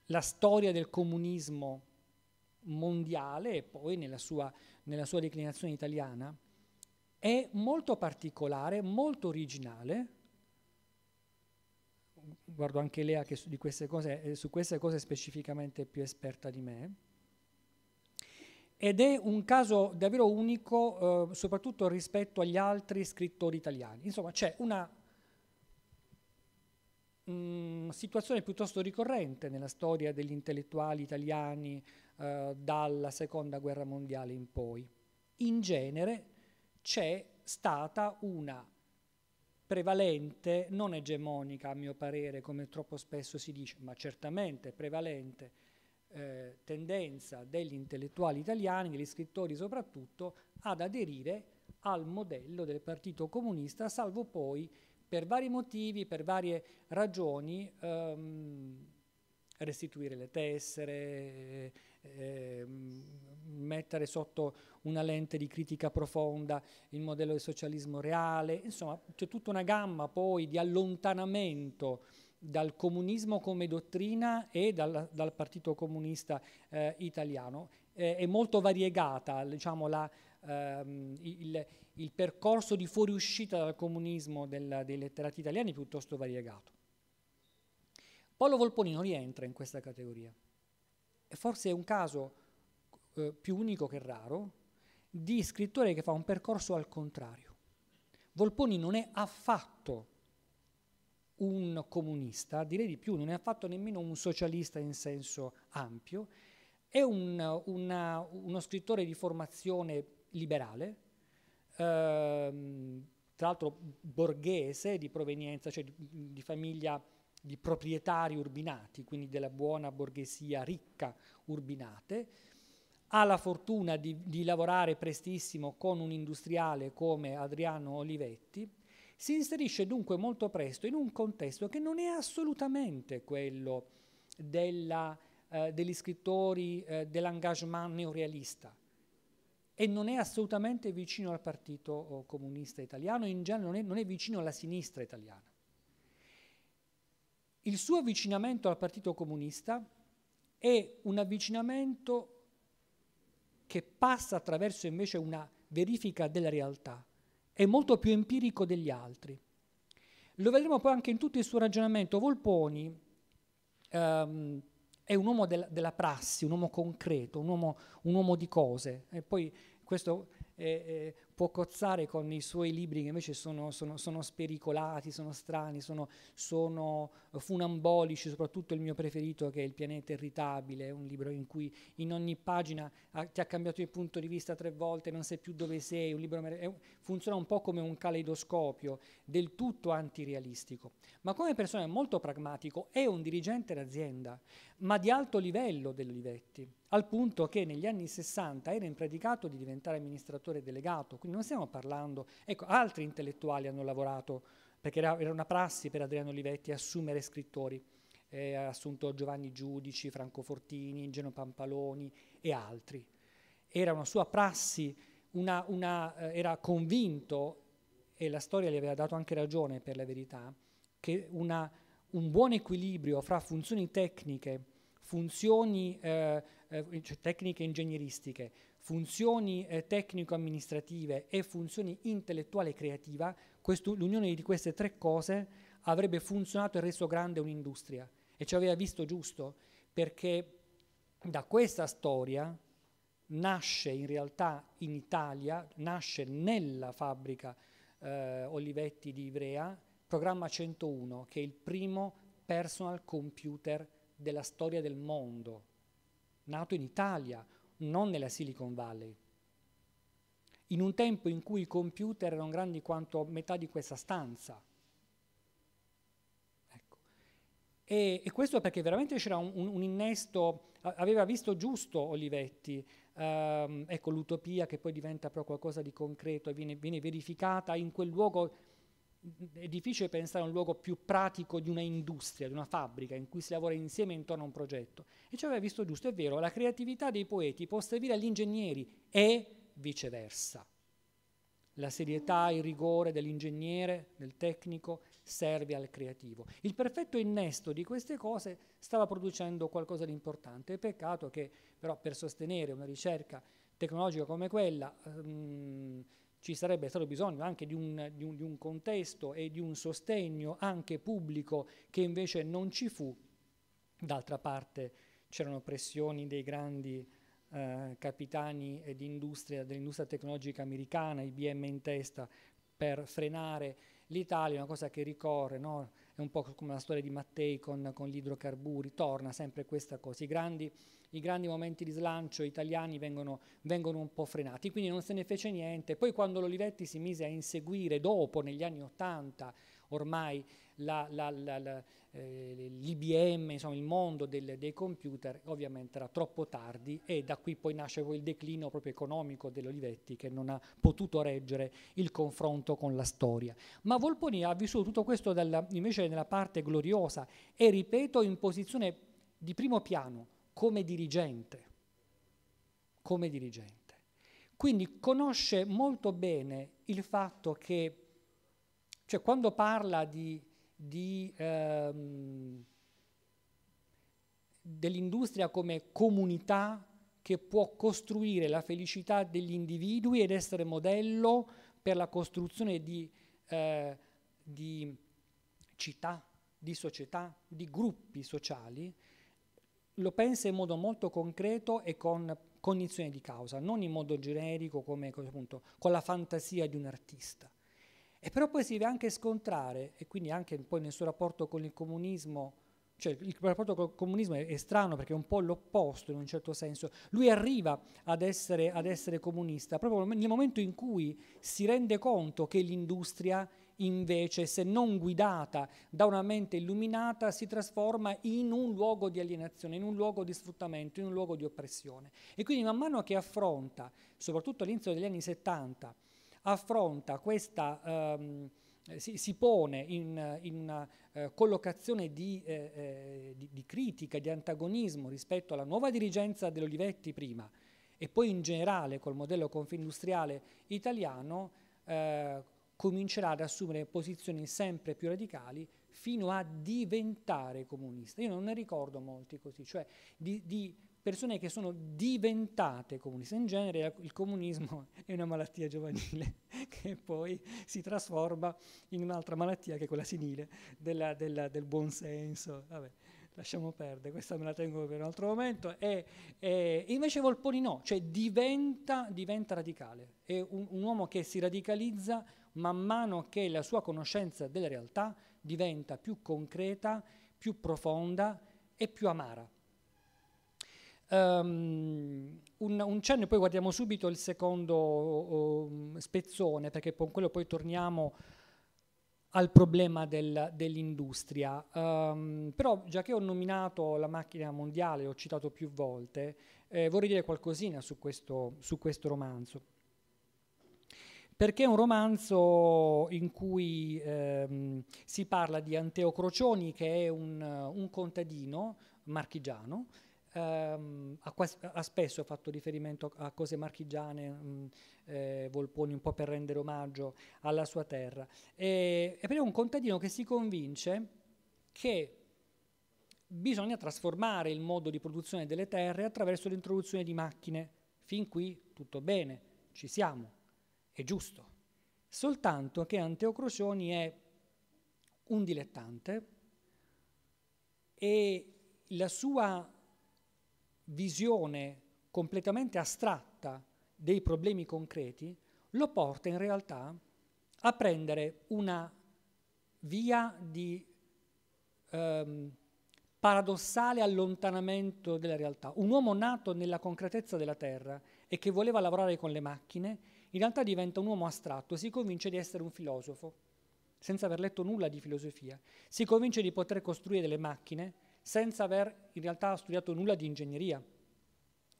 la storia del comunismo mondiale e poi nella sua, nella sua declinazione italiana è molto particolare, molto originale. Guardo anche Lea che su, queste cose, eh, su queste cose è specificamente più esperta di me ed è un caso davvero unico eh, soprattutto rispetto agli altri scrittori italiani. Insomma c'è una mh, mm, situazione piuttosto ricorrente nella storia degli intellettuali italiani eh, dalla seconda guerra mondiale in poi. In genere c'è stata una prevalente, non egemonica a mio parere come troppo spesso si dice, ma certamente prevalente eh, tendenza degli intellettuali italiani, degli scrittori soprattutto, ad aderire al modello del Partito Comunista, salvo poi per vari motivi, per varie ragioni, ehm, restituire le tessere, ehm, mettere sotto una lente di critica profonda il modello del socialismo reale, insomma c'è tutta una gamma poi di allontanamento dal comunismo come dottrina e dal, dal Partito Comunista eh, Italiano. Eh, è molto variegata diciamo, la, ehm, il, il, percorso di fuoriuscita dal comunismo del, dei letterati italiani è piuttosto variegato. Paolo Volponino rientra in questa categoria. E forse è un caso eh, più unico che raro di scrittore che fa un percorso al contrario. Volponi non è affatto un comunista, direi di più, non è affatto nemmeno un socialista in senso ampio, è un, una, uno scrittore di formazione liberale, ehm, tra l'altro borghese di provenienza, cioè di, di famiglia di proprietari urbinati, quindi della buona borghesia ricca urbinate, ha la fortuna di, di, lavorare prestissimo con un industriale come Adriano Olivetti si inserisce dunque molto presto in un contesto che non è assolutamente quello della, eh, degli scrittori eh, dell'engagement neorealista e non è assolutamente vicino al Partito oh, Comunista Italiano, in genere non è, non è vicino alla sinistra italiana. Il suo avvicinamento al Partito Comunista è un avvicinamento che passa attraverso invece una verifica della realtà, è molto più empirico degli altri. Lo vedremo poi anche in tutto il suo ragionamento. Volponi ehm, è un uomo del, della prassi, un uomo concreto, un uomo, un uomo di cose. E poi questo eh, eh, può cozzare con i suoi libri che invece sono, sono, sono spericolati, sono strani, sono, sono, eh, funambolici, soprattutto il mio preferito che è Il pianeta irritabile, un libro in cui in ogni pagina ha, ah, ti ha cambiato il punto di vista tre volte, non sai più dove sei, un libro mer- funziona un po' come un caleidoscopio, del tutto antirealistico. Ma come persona è molto pragmatico, è un dirigente d'azienda, ma di alto livello dell'Olivetti al punto che negli anni 60 era impredicato di diventare amministratore delegato, quindi non stiamo parlando, ecco, altri intellettuali hanno lavorato, perché era, era una prassi per Adriano Olivetti assumere scrittori, eh, ha assunto Giovanni Giudici, Franco Fortini, Geno Pampaloni e altri. Era una sua prassi, una, una, eh, era convinto, e la storia gli aveva dato anche ragione per la verità, che una, un buon equilibrio fra funzioni tecniche, funzioni eh, eh, cioè tecniche ingegneristiche, funzioni eh, tecnico-amministrative e funzioni intellettuale e creativa, l'unione di queste tre cose avrebbe funzionato e reso grande un'industria. E ci aveva visto giusto, perché da questa storia nasce in realtà in Italia, nasce nella fabbrica eh, Olivetti di Ivrea, programma 101, che è il primo personal computer della storia del mondo nato in Italia, non nella Silicon Valley. In un tempo in cui i computer erano grandi quanto metà di questa stanza. Ecco. E, e, questo perché veramente c'era un, un, innesto, aveva visto giusto Olivetti, ehm, ecco l'utopia che poi diventa però qualcosa di concreto e viene, viene verificata in quel luogo è difficile pensare a un luogo più pratico di una industria, di una fabbrica in cui si lavora insieme intorno a un progetto. E ci aveva visto giusto, è vero, la creatività dei poeti può servire agli ingegneri e viceversa. La serietà, il rigore dell'ingegnere, del tecnico, serve al creativo. Il perfetto innesto di queste cose stava producendo qualcosa di importante. Peccato che però per sostenere una ricerca tecnologica come quella... Um, ci sarebbe stato bisogno anche di un, di, un, di un, contesto e di un sostegno anche pubblico che invece non ci fu. D'altra parte c'erano pressioni dei grandi eh, capitani dell'industria tecnologica americana, IBM in testa, per frenare l'Italia, una cosa che ricorre, no? è un po' come la storia di Mattei con, con gli idrocarburi, torna sempre questa cosa, i grandi, i grandi momenti di slancio italiani vengono, vengono, un po' frenati, quindi non se ne fece niente, poi quando l'Olivetti si mise a inseguire dopo, negli anni Ottanta, ormai la, la, la, la eh, l'IBM, insomma il mondo del, dei computer ovviamente era troppo tardi e da qui poi nasce poi il declino proprio economico dell'Olivetti che non ha potuto reggere il confronto con la storia. Ma Volponi ha vissuto tutto questo dalla, invece nella parte gloriosa e ripeto in posizione di primo piano come dirigente, come dirigente. Quindi conosce molto bene il fatto che, cioè quando parla di di, ehm, dell'industria come comunità che può costruire la felicità degli individui ed essere modello per la costruzione di, eh, di città, di società, di gruppi sociali, lo pensa in modo molto concreto e con cognizione di causa, non in modo generico come appunto, con la fantasia di un artista. E però poi si deve anche scontrare, e quindi anche poi nel suo rapporto con il comunismo, cioè il rapporto con il comunismo è, è strano perché è un po' l'opposto in un certo senso. Lui arriva ad essere, ad essere comunista proprio nel momento in cui si rende conto che l'industria invece, se non guidata da una mente illuminata, si trasforma in un luogo di alienazione, in un luogo di sfruttamento, in un luogo di oppressione. E quindi man mano che affronta, soprattutto all'inizio degli anni 70, affronta questa, ehm, si, si, pone in, in eh, collocazione di, eh, eh, di, di critica, di antagonismo rispetto alla nuova dirigenza dell'Olivetti prima e poi in generale col modello confindustriale italiano, eh, comincerà ad assumere posizioni sempre più radicali fino a diventare comunista. Io non ne ricordo molti così, cioè di, di persone che sono diventate comuniste. In genere il comunismo è una malattia giovanile che poi si trasforma in un'altra malattia che è quella senile della, della, del buonsenso. Vabbè, lasciamo perdere, questa me la tengo per un altro momento. E, e invece Volponi no, cioè diventa, diventa radicale. È un, un uomo che si radicalizza man mano che la sua conoscenza della realtà diventa più concreta, più profonda e più amara. Um, un, un, cenno e poi guardiamo subito il secondo um, spezzone, perché con quello poi torniamo al problema del, dell'industria. Um, però già che ho nominato la macchina mondiale, l'ho citato più volte, eh, vorrei dire qualcosina su questo, su questo romanzo perché è un romanzo in cui ehm, si parla di Anteo Crocioni, che è un, un contadino marchigiano Um, ha, spesso fatto riferimento a cose marchigiane, mh, mm, eh, Volponi, un po' per rendere omaggio alla sua terra. E, e è un contadino che si convince che bisogna trasformare il modo di produzione delle terre attraverso l'introduzione di macchine. Fin qui tutto bene, ci siamo, è giusto. Soltanto che Anteo Crocioni è un dilettante e la sua visione completamente astratta dei problemi concreti lo porta in realtà a prendere una via di ehm, paradossale allontanamento della realtà. Un uomo nato nella concretezza della terra e che voleva lavorare con le macchine, in realtà diventa un uomo astratto, si convince di essere un filosofo, senza aver letto nulla di filosofia, si convince di poter costruire delle macchine senza aver in realtà studiato nulla di ingegneria.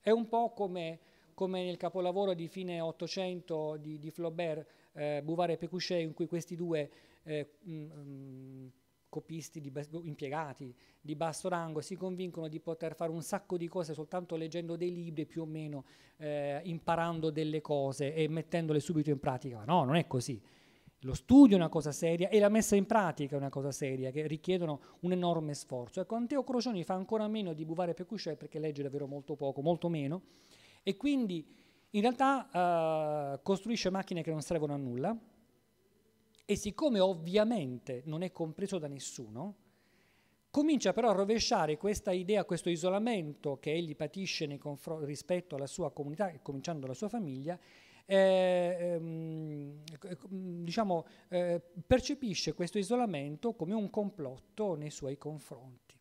È un po' come, come nel capolavoro di fine Ottocento di, di, Flaubert, eh, Bouvard e Pécuchet, in cui questi due eh, mh, mm, mh, mm, copisti di, impiegati di basso rango si convincono di poter fare un sacco di cose soltanto leggendo dei libri più o meno eh, imparando delle cose e mettendole subito in pratica. No, non è così. Lo studio è una cosa seria e la messa in pratica è una cosa seria, che richiedono un enorme sforzo. Ecco, Anteo Crocioni fa ancora meno di Bouvard e Pécuchet perché legge davvero molto poco, molto meno, e quindi in realtà eh, costruisce macchine che non servono a nulla e siccome ovviamente non è compreso da nessuno, comincia però a rovesciare questa idea, questo isolamento che egli patisce rispetto alla sua comunità, cominciando dalla sua famiglia, eh, ehm, ecco, ecco, mm, diciamo, eh, percepisce questo isolamento come un complotto nei suoi confronti.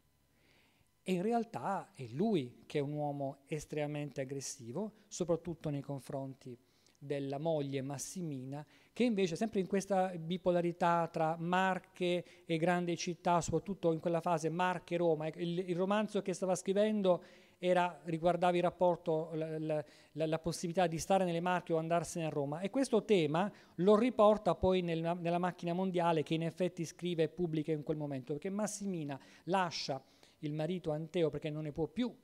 E in realtà è lui che è un uomo estremamente aggressivo, soprattutto nei confronti della moglie Massimina, che invece sempre in questa bipolarità tra Marche e grande città, soprattutto in quella fase Marche-Roma, ecco, il, il romanzo che stava scrivendo era, riguardava il rapporto, la, la, la, possibilità di stare nelle Marche o andarsene a Roma. E questo tema lo riporta poi nel, nella macchina mondiale che in effetti scrive e pubblica in quel momento, perché Massimina lascia il marito Anteo perché non ne può più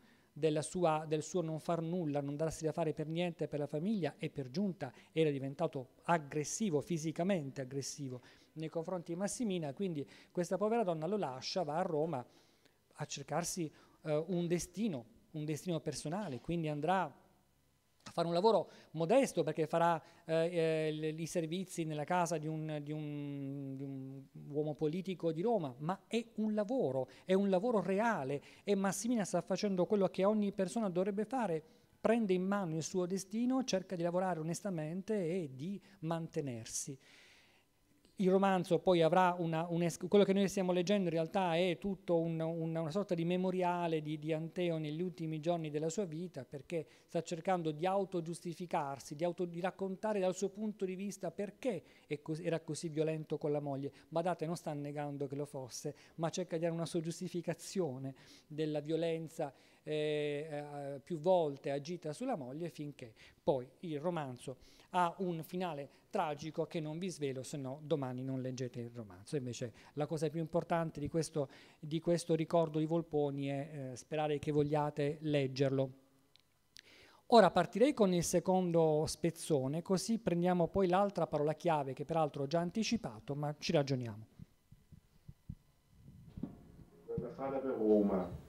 sua, del suo non far nulla, non darsi da fare per niente per la famiglia e per giunta era diventato aggressivo, fisicamente aggressivo nei confronti di Massimina, quindi questa povera donna lo lascia, va a Roma a cercarsi eh, un destino un destino personale, quindi andrà a fare un lavoro modesto perché farà eh, eh i servizi nella casa di un, di, un, di un uomo politico di Roma, ma è un lavoro, è un lavoro reale e Massimina sta facendo quello che ogni persona dovrebbe fare, prende in mano il suo destino, cerca di lavorare onestamente e di mantenersi il romanzo poi avrà una, un quello che noi stiamo leggendo in realtà è tutto un, un, una sorta di memoriale di, di Anteo negli ultimi giorni della sua vita perché sta cercando di autogiustificarsi, di, auto, di raccontare dal suo punto di vista perché così, era così violento con la moglie. Badate, non sta negando che lo fosse, ma cerca di dare una sua giustificazione della violenza eh, eh, più volte agita sulla moglie finché poi il romanzo ha un finale tragico che non vi svelo, se no domani non leggete il romanzo. Invece la cosa più importante di questo, di questo ricordo di Volponi è eh, sperare che vogliate leggerlo. Ora partirei con il secondo spezzone, così prendiamo poi l'altra parola chiave che peraltro ho già anticipato, ma ci ragioniamo. La fa per Roma?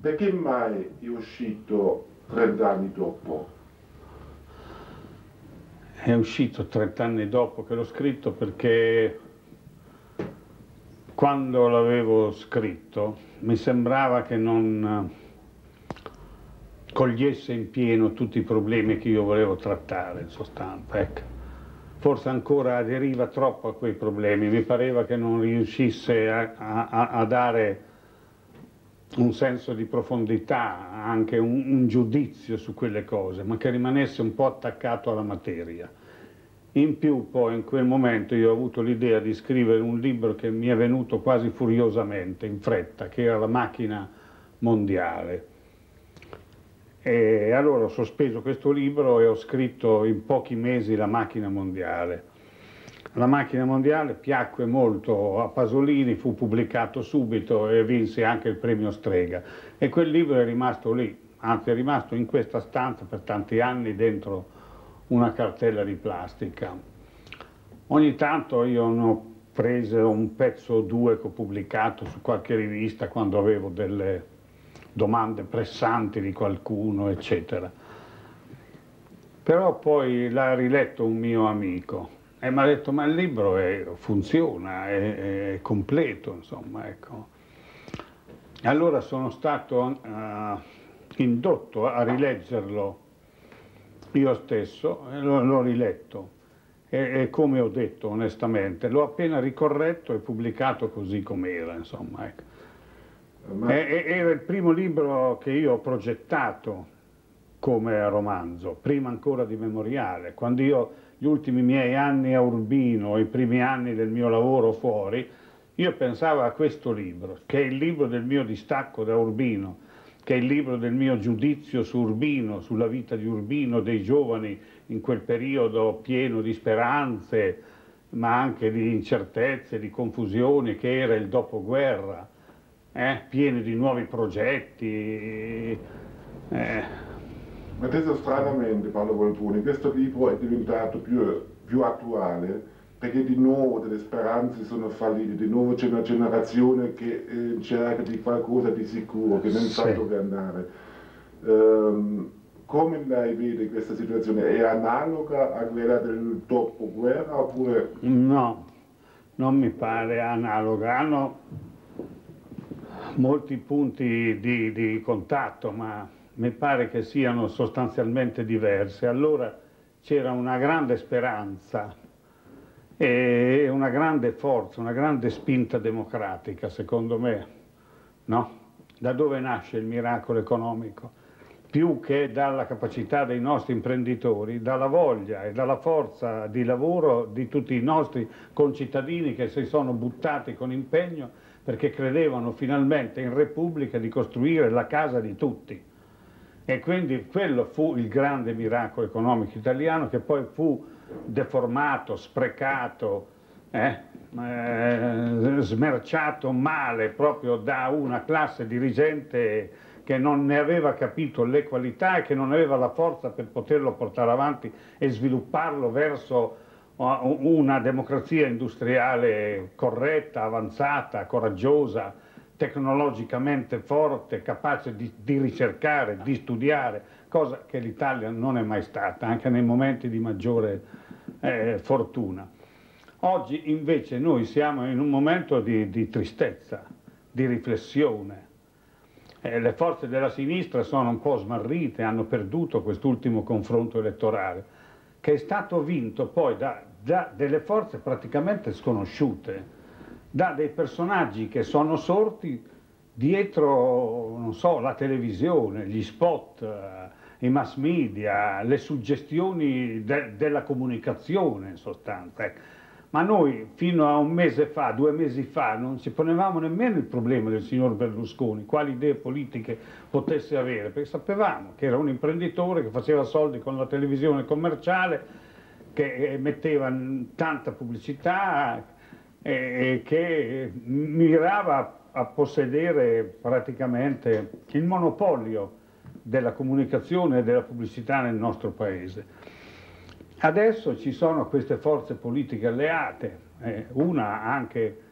perché mai è uscito 30 anni dopo? È uscito 30 anni dopo che l'ho scritto perché quando l'avevo scritto mi sembrava che non eh, cogliesse in pieno tutti i problemi che io volevo trattare in sostanza. Ecco. Forse ancora aderiva troppo a quei problemi, mi pareva che non riuscisse a, a, a dare un senso di profondità, anche un, un, giudizio su quelle cose, ma che rimanesse un po' attaccato alla materia. In più poi in quel momento io ho avuto l'idea di scrivere un libro che mi è venuto quasi furiosamente, in fretta, che era La macchina mondiale. E allora ho sospeso questo libro e ho scritto in pochi mesi La macchina mondiale la macchina mondiale piacque molto a Pasolini, fu pubblicato subito e vinse anche il premio Strega. E quel libro è rimasto lì, anzi è rimasto in questa stanza per tanti anni dentro una cartella di plastica. Ogni tanto io ne ho preso un pezzo o due che ho pubblicato su qualche rivista quando avevo delle domande pressanti di qualcuno, eccetera. Però poi l'ha riletto un mio amico e mi ha detto, ma il libro è, funziona, è, è, completo, insomma, ecco. Allora sono stato uh, indotto a rileggerlo io stesso, l'ho riletto. E, e, come ho detto onestamente, l'ho appena ricorretto e pubblicato così com'era, insomma. Ecco. Ma... era il primo libro che io ho progettato come romanzo, prima ancora di memoriale, quando io gli ultimi miei anni a Urbino, i primi anni del mio lavoro fuori, io pensavo a questo libro, che è il libro del mio distacco da Urbino, che è il libro del mio giudizio su Urbino, sulla vita di Urbino, dei giovani in quel periodo pieno di speranze, ma anche di incertezze, di confusione che era il dopoguerra, eh? pieno di nuovi progetti. Eh? Ma adesso stranamente Paolo Volponi, questo libro è diventato più, più attuale perché di nuovo delle speranze sono fallite, di nuovo c'è una generazione che eh, cerca di qualcosa di sicuro, che non sì. sa dove andare. Um, come lei vede questa situazione? È analoga a quella del dopoguerra oppure... No, non mi pare analoga. Hanno molti punti di, di contatto, ma mi pare che siano sostanzialmente diverse. Allora c'era una grande speranza e una grande forza, una grande spinta democratica, secondo me. No? Da dove nasce il miracolo economico? Più che dalla capacità dei nostri imprenditori, dalla voglia e dalla forza di lavoro di tutti i nostri concittadini che si sono buttati con impegno perché credevano finalmente in Repubblica di costruire la casa di tutti. E quindi quello fu il grande miracolo economico italiano che poi fu deformato, sprecato, eh, eh, smerciato male proprio da una classe dirigente che non ne aveva capito le qualità e che non aveva la forza per poterlo portare avanti e svilupparlo verso uh, una democrazia industriale corretta, avanzata, coraggiosa, tecnologicamente forte, capace di, di ricercare, di studiare, cosa che l'Italia non è mai stata, anche nei momenti di maggiore eh, fortuna. Oggi invece noi siamo in un momento di, di tristezza, di riflessione. Eh, le forze della sinistra sono un po' smarrite, hanno perduto quest'ultimo confronto elettorale, che è stato vinto poi da, da delle forze praticamente sconosciute da dei personaggi che sono sorti dietro, non so, la televisione, gli spot, eh, i mass media, le suggestioni de della comunicazione in sostanza. Ecco. Ma noi fino a un mese fa, due mesi fa, non ci ponevamo nemmeno il problema del signor Berlusconi, quali idee politiche potesse avere, perché sapevamo che era un imprenditore che faceva soldi con la televisione commerciale, che eh, metteva tanta pubblicità, eh, che mirava a possedere praticamente il monopolio della comunicazione e della pubblicità nel nostro paese. Adesso ci sono queste forze politiche alleate, eh, una anche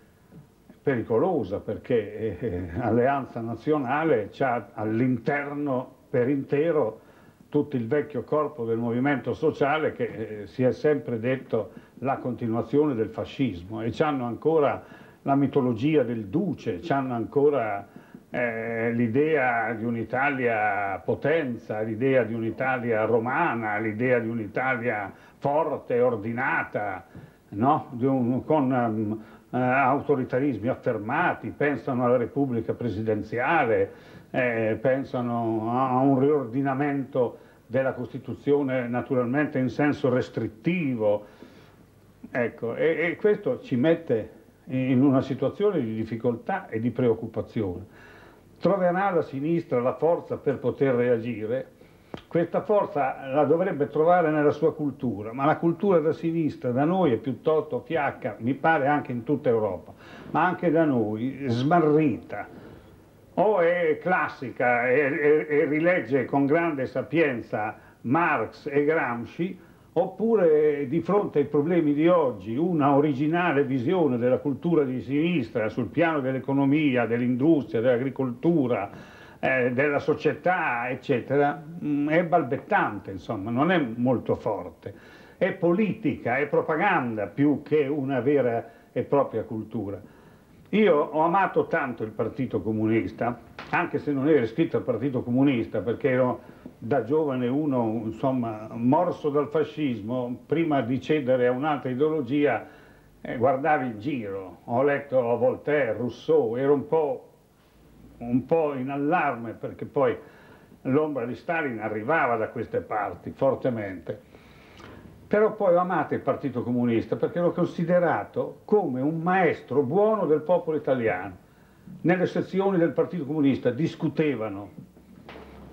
pericolosa perché eh, eh Alleanza Nazionale ha all'interno per intero tutto il vecchio corpo del movimento sociale che eh, si è sempre detto la continuazione del fascismo e hanno ancora la mitologia del duce, hanno ancora eh, l'idea di un'Italia potenza, l'idea di un'Italia romana, l'idea di un'Italia forte, ordinata, no? un, con um, eh, autoritarismi affermati, pensano alla Repubblica presidenziale, eh, pensano a un riordinamento della Costituzione naturalmente in senso restrittivo, Ecco, e, e questo ci mette in una situazione di difficoltà e di preoccupazione. Troverà la sinistra la forza per poter reagire? Questa forza la dovrebbe trovare nella sua cultura, ma la cultura da sinistra da noi è piuttosto fiacca, mi pare anche in tutta Europa, ma anche da noi smarrita. O è classica e, e rilegge con grande sapienza Marx e Gramsci, oppure di fronte ai problemi di oggi una originale visione della cultura di sinistra sul piano dell'economia, dell'industria, dell'agricoltura, eh, della società, eccetera, mm, è balbettante, insomma, non è molto forte. È politica, è propaganda più che una vera e propria cultura. Io ho amato tanto il Partito Comunista, anche se non ero iscritto al Partito Comunista perché ero da giovane uno insomma, morso dal fascismo, prima di cedere a un'altra ideologia, eh, guardavi in giro. Ho letto Voltaire, Rousseau, ero un po', un po in allarme perché poi l'ombra di Stalin arrivava da queste parti fortemente. Però poi ho amato il Partito Comunista perché l'ho considerato come un maestro buono del popolo italiano. Nelle sezioni del Partito Comunista discutevano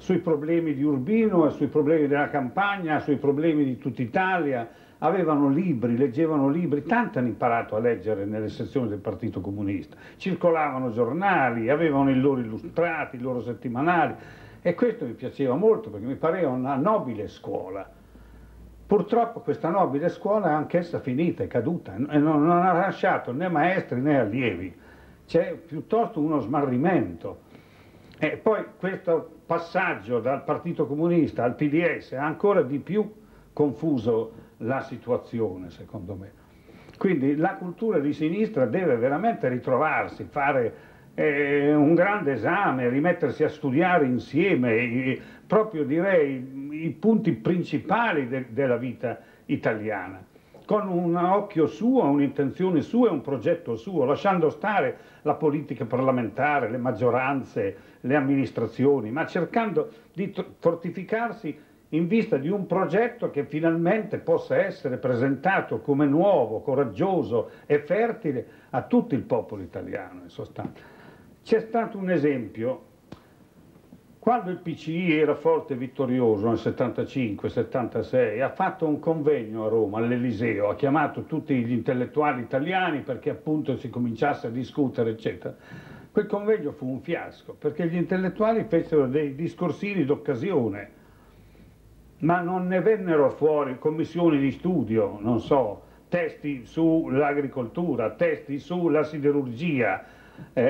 sui problemi di Urbino, sui problemi della campagna, sui problemi di tutta Italia. Avevano libri, leggevano libri, tanti hanno imparato a leggere nelle sezioni del Partito Comunista. Circolavano giornali, avevano i loro illustrati, i loro settimanali. E questo mi piaceva molto perché mi pareva una nobile scuola. Purtroppo questa nobile scuola è anch'essa finita, è caduta e non, non ha lasciato né maestri né allievi. C'è piuttosto uno smarrimento. E poi questo passaggio dal Partito Comunista al PDS ha ancora di più confuso la situazione, secondo me. Quindi la cultura di sinistra deve veramente ritrovarsi, fare eh, un grande esame, rimettersi a studiare insieme i, proprio direi i punti principali de, della vita italiana con un occhio suo, un'intenzione sua e un progetto suo, lasciando stare la politica parlamentare, le maggioranze, le amministrazioni, ma cercando di fortificarsi in vista di un progetto che finalmente possa essere presentato come nuovo, coraggioso e fertile a tutto il popolo italiano, in sostanza. C'è stato un esempio quando il PCI era forte e vittorioso nel 75-76, ha fatto un convegno a Roma, all'Eliseo, ha chiamato tutti gli intellettuali italiani perché appunto si cominciasse a discutere, eccetera. Quel convegno fu un fiasco, perché gli intellettuali fecero dei discorsini d'occasione, ma non ne vennero fuori commissioni di studio, non so, testi sull'agricoltura, testi sulla siderurgia, eh,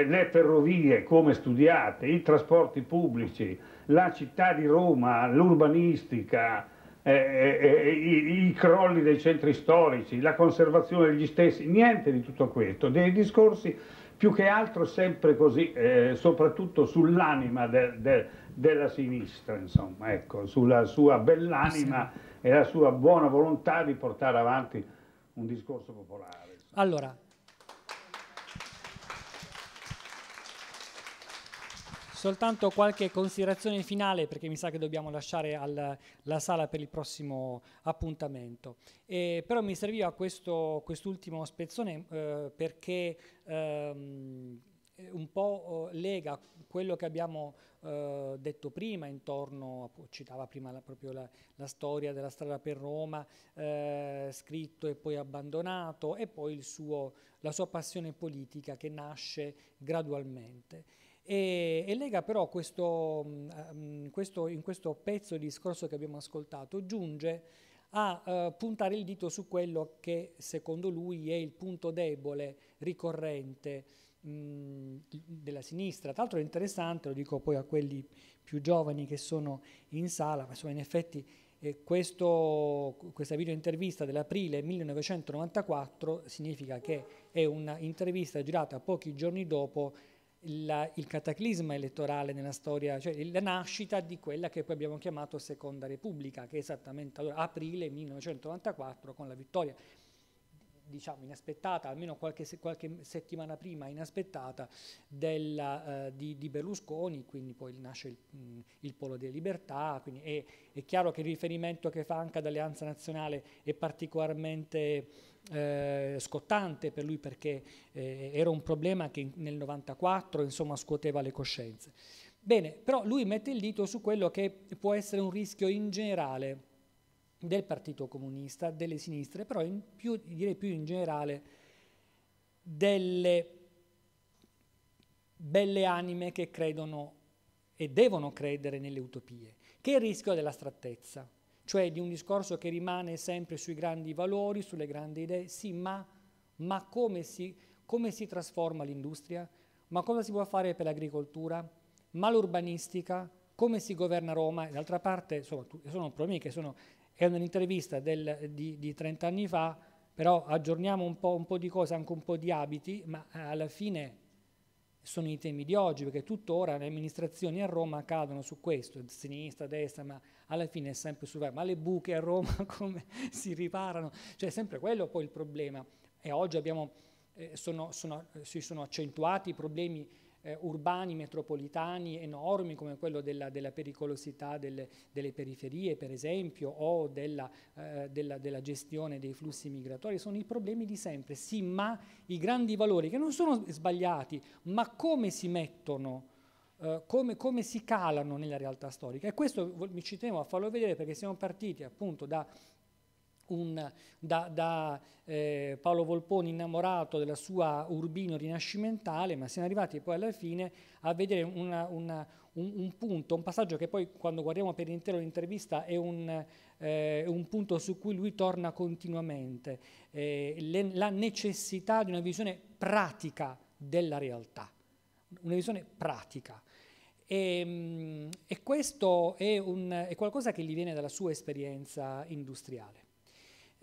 eh, le ferrovie come studiate, i trasporti pubblici, la città di Roma, l'urbanistica, eh, eh, eh, i, i, crolli dei centri storici, la conservazione degli stessi, niente di tutto questo, dei discorsi più che altro sempre così, eh, soprattutto sull'anima de, de, della sinistra, insomma, ecco, sulla sua bell'anima e la sua buona volontà di portare avanti un discorso popolare. Insomma. Allora, soltanto qualche considerazione finale perché mi sa che dobbiamo lasciare al, la sala per il prossimo appuntamento. E, però mi serviva questo, quest'ultimo spezzone eh, perché ehm, un po' oh, lega quello che abbiamo eh, detto prima intorno, citava prima la, proprio la, la, storia della strada per Roma, eh, scritto e poi abbandonato, e poi suo, la sua passione politica che nasce gradualmente. E, e lega però questo, mh, mm, mm, questo, in questo pezzo di discorso che abbiamo ascoltato, giunge a uh, puntare il dito su quello che secondo lui è il punto debole ricorrente mh, mm, della sinistra. Tra l'altro è interessante, lo dico poi a quelli più giovani che sono in sala, ma insomma in effetti eh, questo, questa videointervista dell'aprile 1994 significa che è un'intervista girata pochi giorni dopo la, il cataclisma elettorale nella storia, cioè la nascita di quella che poi abbiamo chiamato Seconda Repubblica, che è esattamente allora, aprile 1994 con la vittoria diciamo inaspettata, almeno qualche, qualche settimana prima inaspettata, della, eh, di, di, Berlusconi, quindi poi nasce il, mh, mm, il Polo delle Libertà, quindi è, è, chiaro che il riferimento che fa anche ad Alleanza Nazionale è particolarmente eh, scottante per lui perché eh, era un problema che nel 94 insomma, scuoteva le coscienze. Bene, però lui mette il dito su quello che può essere un rischio in generale del Partito Comunista, delle sinistre, però più, direi più in generale delle belle anime che credono e devono credere nelle utopie, che è il rischio della strattezza, cioè di un discorso che rimane sempre sui grandi valori, sulle grandi idee, sì, ma, ma come, si, come si trasforma l'industria? Ma cosa si può fare per l'agricoltura? Ma l'urbanistica? Come si governa Roma? D'altra parte, insomma, sono problemi che sono è un'intervista di, di, 30 anni fa, però aggiorniamo un po', un po', di cose, anche un po' di abiti, ma eh, alla fine sono i temi di oggi, perché tuttora le amministrazioni a Roma cadono su questo, sinistra, destra, ma alla fine è sempre su... Ma le buche a Roma come si riparano? Cioè è sempre quello poi il problema. E oggi abbiamo, eh, sono, sono, si sono accentuati i problemi eh, urbani metropolitani enormi come quello della, della pericolosità delle, delle, periferie per esempio o della, eh, della, della gestione dei flussi migratori, sono i problemi di sempre, sì ma i grandi valori che non sono sbagliati ma come si mettono Uh, come, come, si calano nella realtà storica. E questo mi ci tenevo a farlo vedere perché siamo partiti appunto da un, da, da eh, Paolo Volponi innamorato della sua Urbino rinascimentale, ma siamo arrivati poi alla fine a vedere una, una, un, un, punto, un passaggio che poi quando guardiamo per intero l'intervista è un, eh, un, punto su cui lui torna continuamente, eh, le, la necessità di una visione pratica della realtà, una visione pratica. E, ehm, e questo è, è qualcosa che gli viene dalla sua esperienza industriale.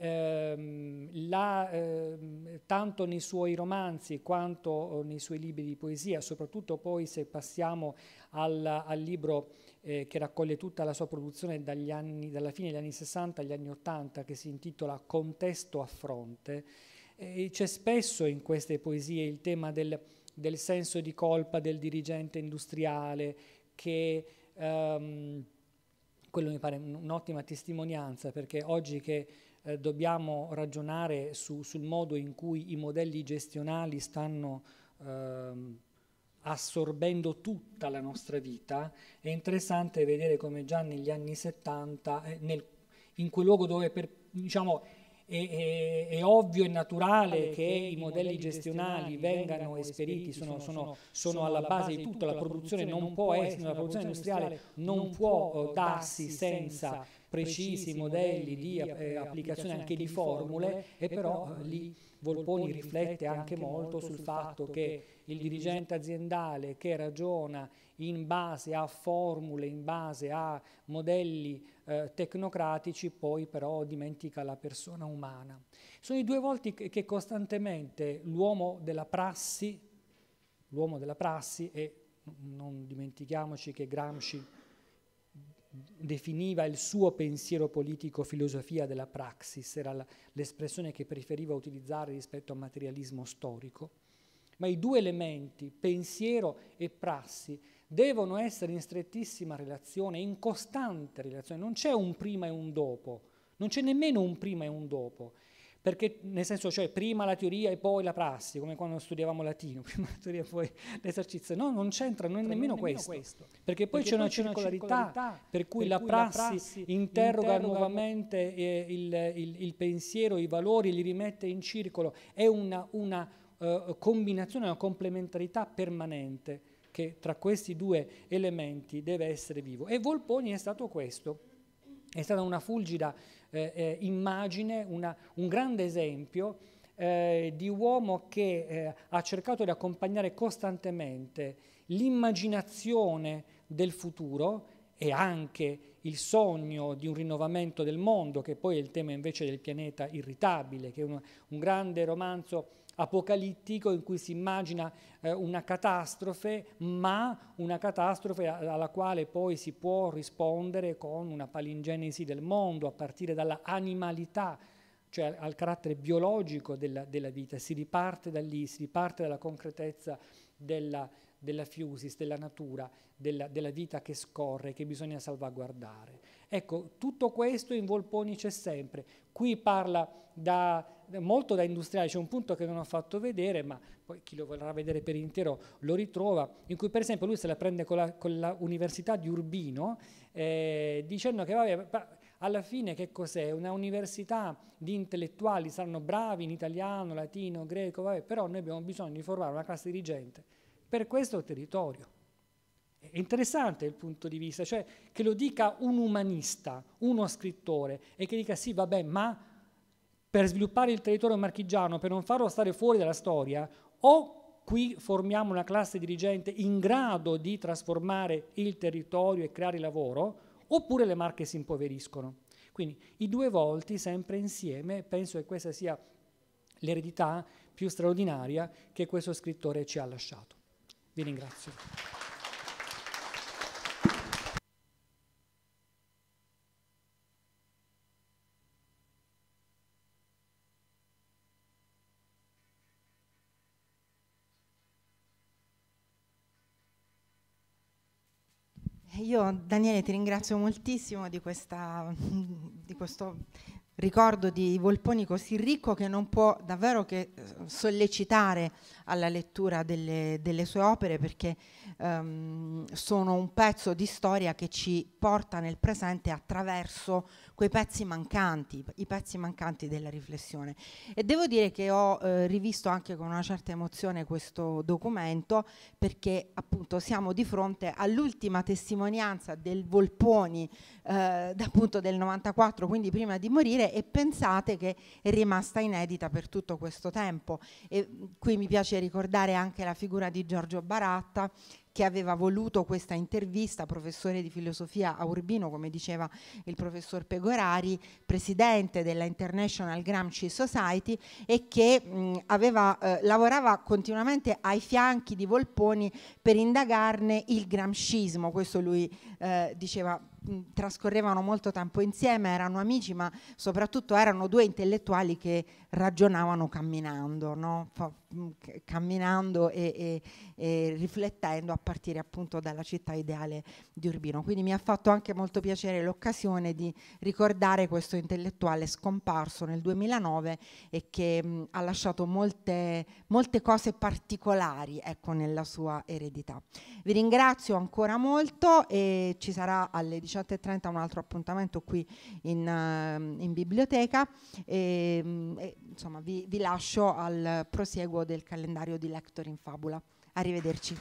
Ehm, la, eh, tanto nei suoi romanzi quanto eh, nei suoi libri di poesia, soprattutto poi se passiamo al, al libro eh, che raccoglie tutta la sua produzione anni, dalla fine degli anni 60 agli anni 80, che si intitola Contesto a fronte, eh, c'è spesso in queste poesie il tema del, del senso di colpa del dirigente industriale che... Ehm, quello mi pare un'ottima testimonianza perché oggi che eh, dobbiamo ragionare su, sul modo in cui i modelli gestionali stanno eh, assorbendo tutta la nostra vita, è interessante vedere come già negli anni 70, eh, nel, in quel luogo dove per, diciamo, è, è, è, ovvio e naturale che i modelli gestionali vengano esperiti, sono, sono, sono alla base di tutto, la produzione, essere, la produzione industriale non può eh, darsi senza precisi modelli di eh, eh, applicazione anche di formule e però lì Volponi riflette anche molto sul fatto che il dirigente aziendale che ragiona in base a formule, in base a modelli eh, tecnocratici poi però dimentica la persona umana. Sono i due volti che, costantemente l'uomo della prassi, l'uomo della prassi, e non dimentichiamoci che Gramsci definiva il suo pensiero politico filosofia della praxis, era l'espressione che preferiva utilizzare rispetto al materialismo storico, ma i due elementi, pensiero e prassi, devono essere in strettissima relazione, in costante relazione, non c'è un prima e un dopo, non c'è nemmeno un prima e un dopo, perché nel senso cioè prima la teoria e poi la prassi, come quando studiavamo latino, prima la teoria e poi l'esercizio, no, non c'entra non nemmeno, nemmeno questo, questo, perché poi c'è una circolarità, circolarità per cui, per la, cui prassi la, prassi interroga, interroga nuovamente eh, il, il, il, pensiero, i valori, li rimette in circolo, è una, una uh, combinazione, una complementarità permanente che tra questi due elementi deve essere vivo. E Volponi è stato questo, è stata una fulgida eh, eh, immagine, una, un grande esempio eh, di uomo che eh, ha cercato di accompagnare costantemente l'immaginazione del futuro e anche il sogno di un rinnovamento del mondo, che poi è il tema invece del pianeta irritabile, che è un, un grande romanzo apocalittico in cui si immagina eh, una catastrofe, ma una catastrofe alla quale poi si può rispondere con una palingenesi del mondo, a partire dalla animalità, cioè al carattere biologico della, della vita. Si riparte da lì, si riparte dalla concretezza della della fiusis, della natura, della, della vita che scorre, che bisogna salvaguardare. Ecco, tutto questo in Volponi c'è sempre. Qui parla da, molto da industriale, c'è un punto che non ho fatto vedere, ma poi chi lo vorrà vedere per intero lo ritrova, in cui per esempio lui se la prende con l'Università di Urbino, eh, dicendo che vabbè, alla fine che cos'è? Una università di intellettuali, saranno bravi in italiano, latino, greco, vabbè, però noi abbiamo bisogno di formare una classe dirigente per questo territorio. È interessante il punto di vista, cioè che lo dica un umanista, uno scrittore, e che dica sì, vabbè, ma per sviluppare il territorio marchigiano, per non farlo stare fuori dalla storia, o qui formiamo una classe dirigente in grado di trasformare il territorio e creare lavoro, oppure le marche si impoveriscono. Quindi i due volti sempre insieme, penso che questa sia l'eredità più straordinaria che questo scrittore ci ha lasciato. Vi ringrazio. Io Daniele ti ringrazio moltissimo di, questa, di questo ricordo di Volponi così ricco che non può davvero che eh, sollecitare alla lettura delle, delle sue opere perché um, sono un pezzo di storia che ci porta nel presente attraverso quei pezzi mancanti, i pezzi mancanti della riflessione. E devo dire che ho eh, rivisto anche con una certa emozione questo documento perché appunto siamo di fronte all'ultima testimonianza del Volponi eh, appunto del 94, quindi prima di morire e pensate che è rimasta inedita per tutto questo tempo. E mm, qui mi piace ricordare anche la figura di Giorgio Baratta che aveva voluto questa intervista, professore di filosofia a Urbino, come diceva il professor Pegorari, presidente della International Gramsci Society e che mh, aveva, eh, lavorava continuamente ai fianchi di Volponi per indagarne il gramscismo, questo lui eh, diceva mh, trascorrevano molto tempo insieme, erano amici, ma soprattutto erano due intellettuali che ragionavano camminando, no? camminando e, e, e, riflettendo a partire appunto dalla città ideale di Urbino. Quindi mi ha fatto anche molto piacere l'occasione di ricordare questo intellettuale scomparso nel 2009 e che mh, ha lasciato molte, molte cose particolari ecco, nella sua eredità. Vi ringrazio ancora molto e ci sarà alle 18.30 un altro appuntamento qui in, uh, in biblioteca e, ehm, e insomma vi, vi lascio al prosieguo del calendario di Lector in Fabula. Arrivederci.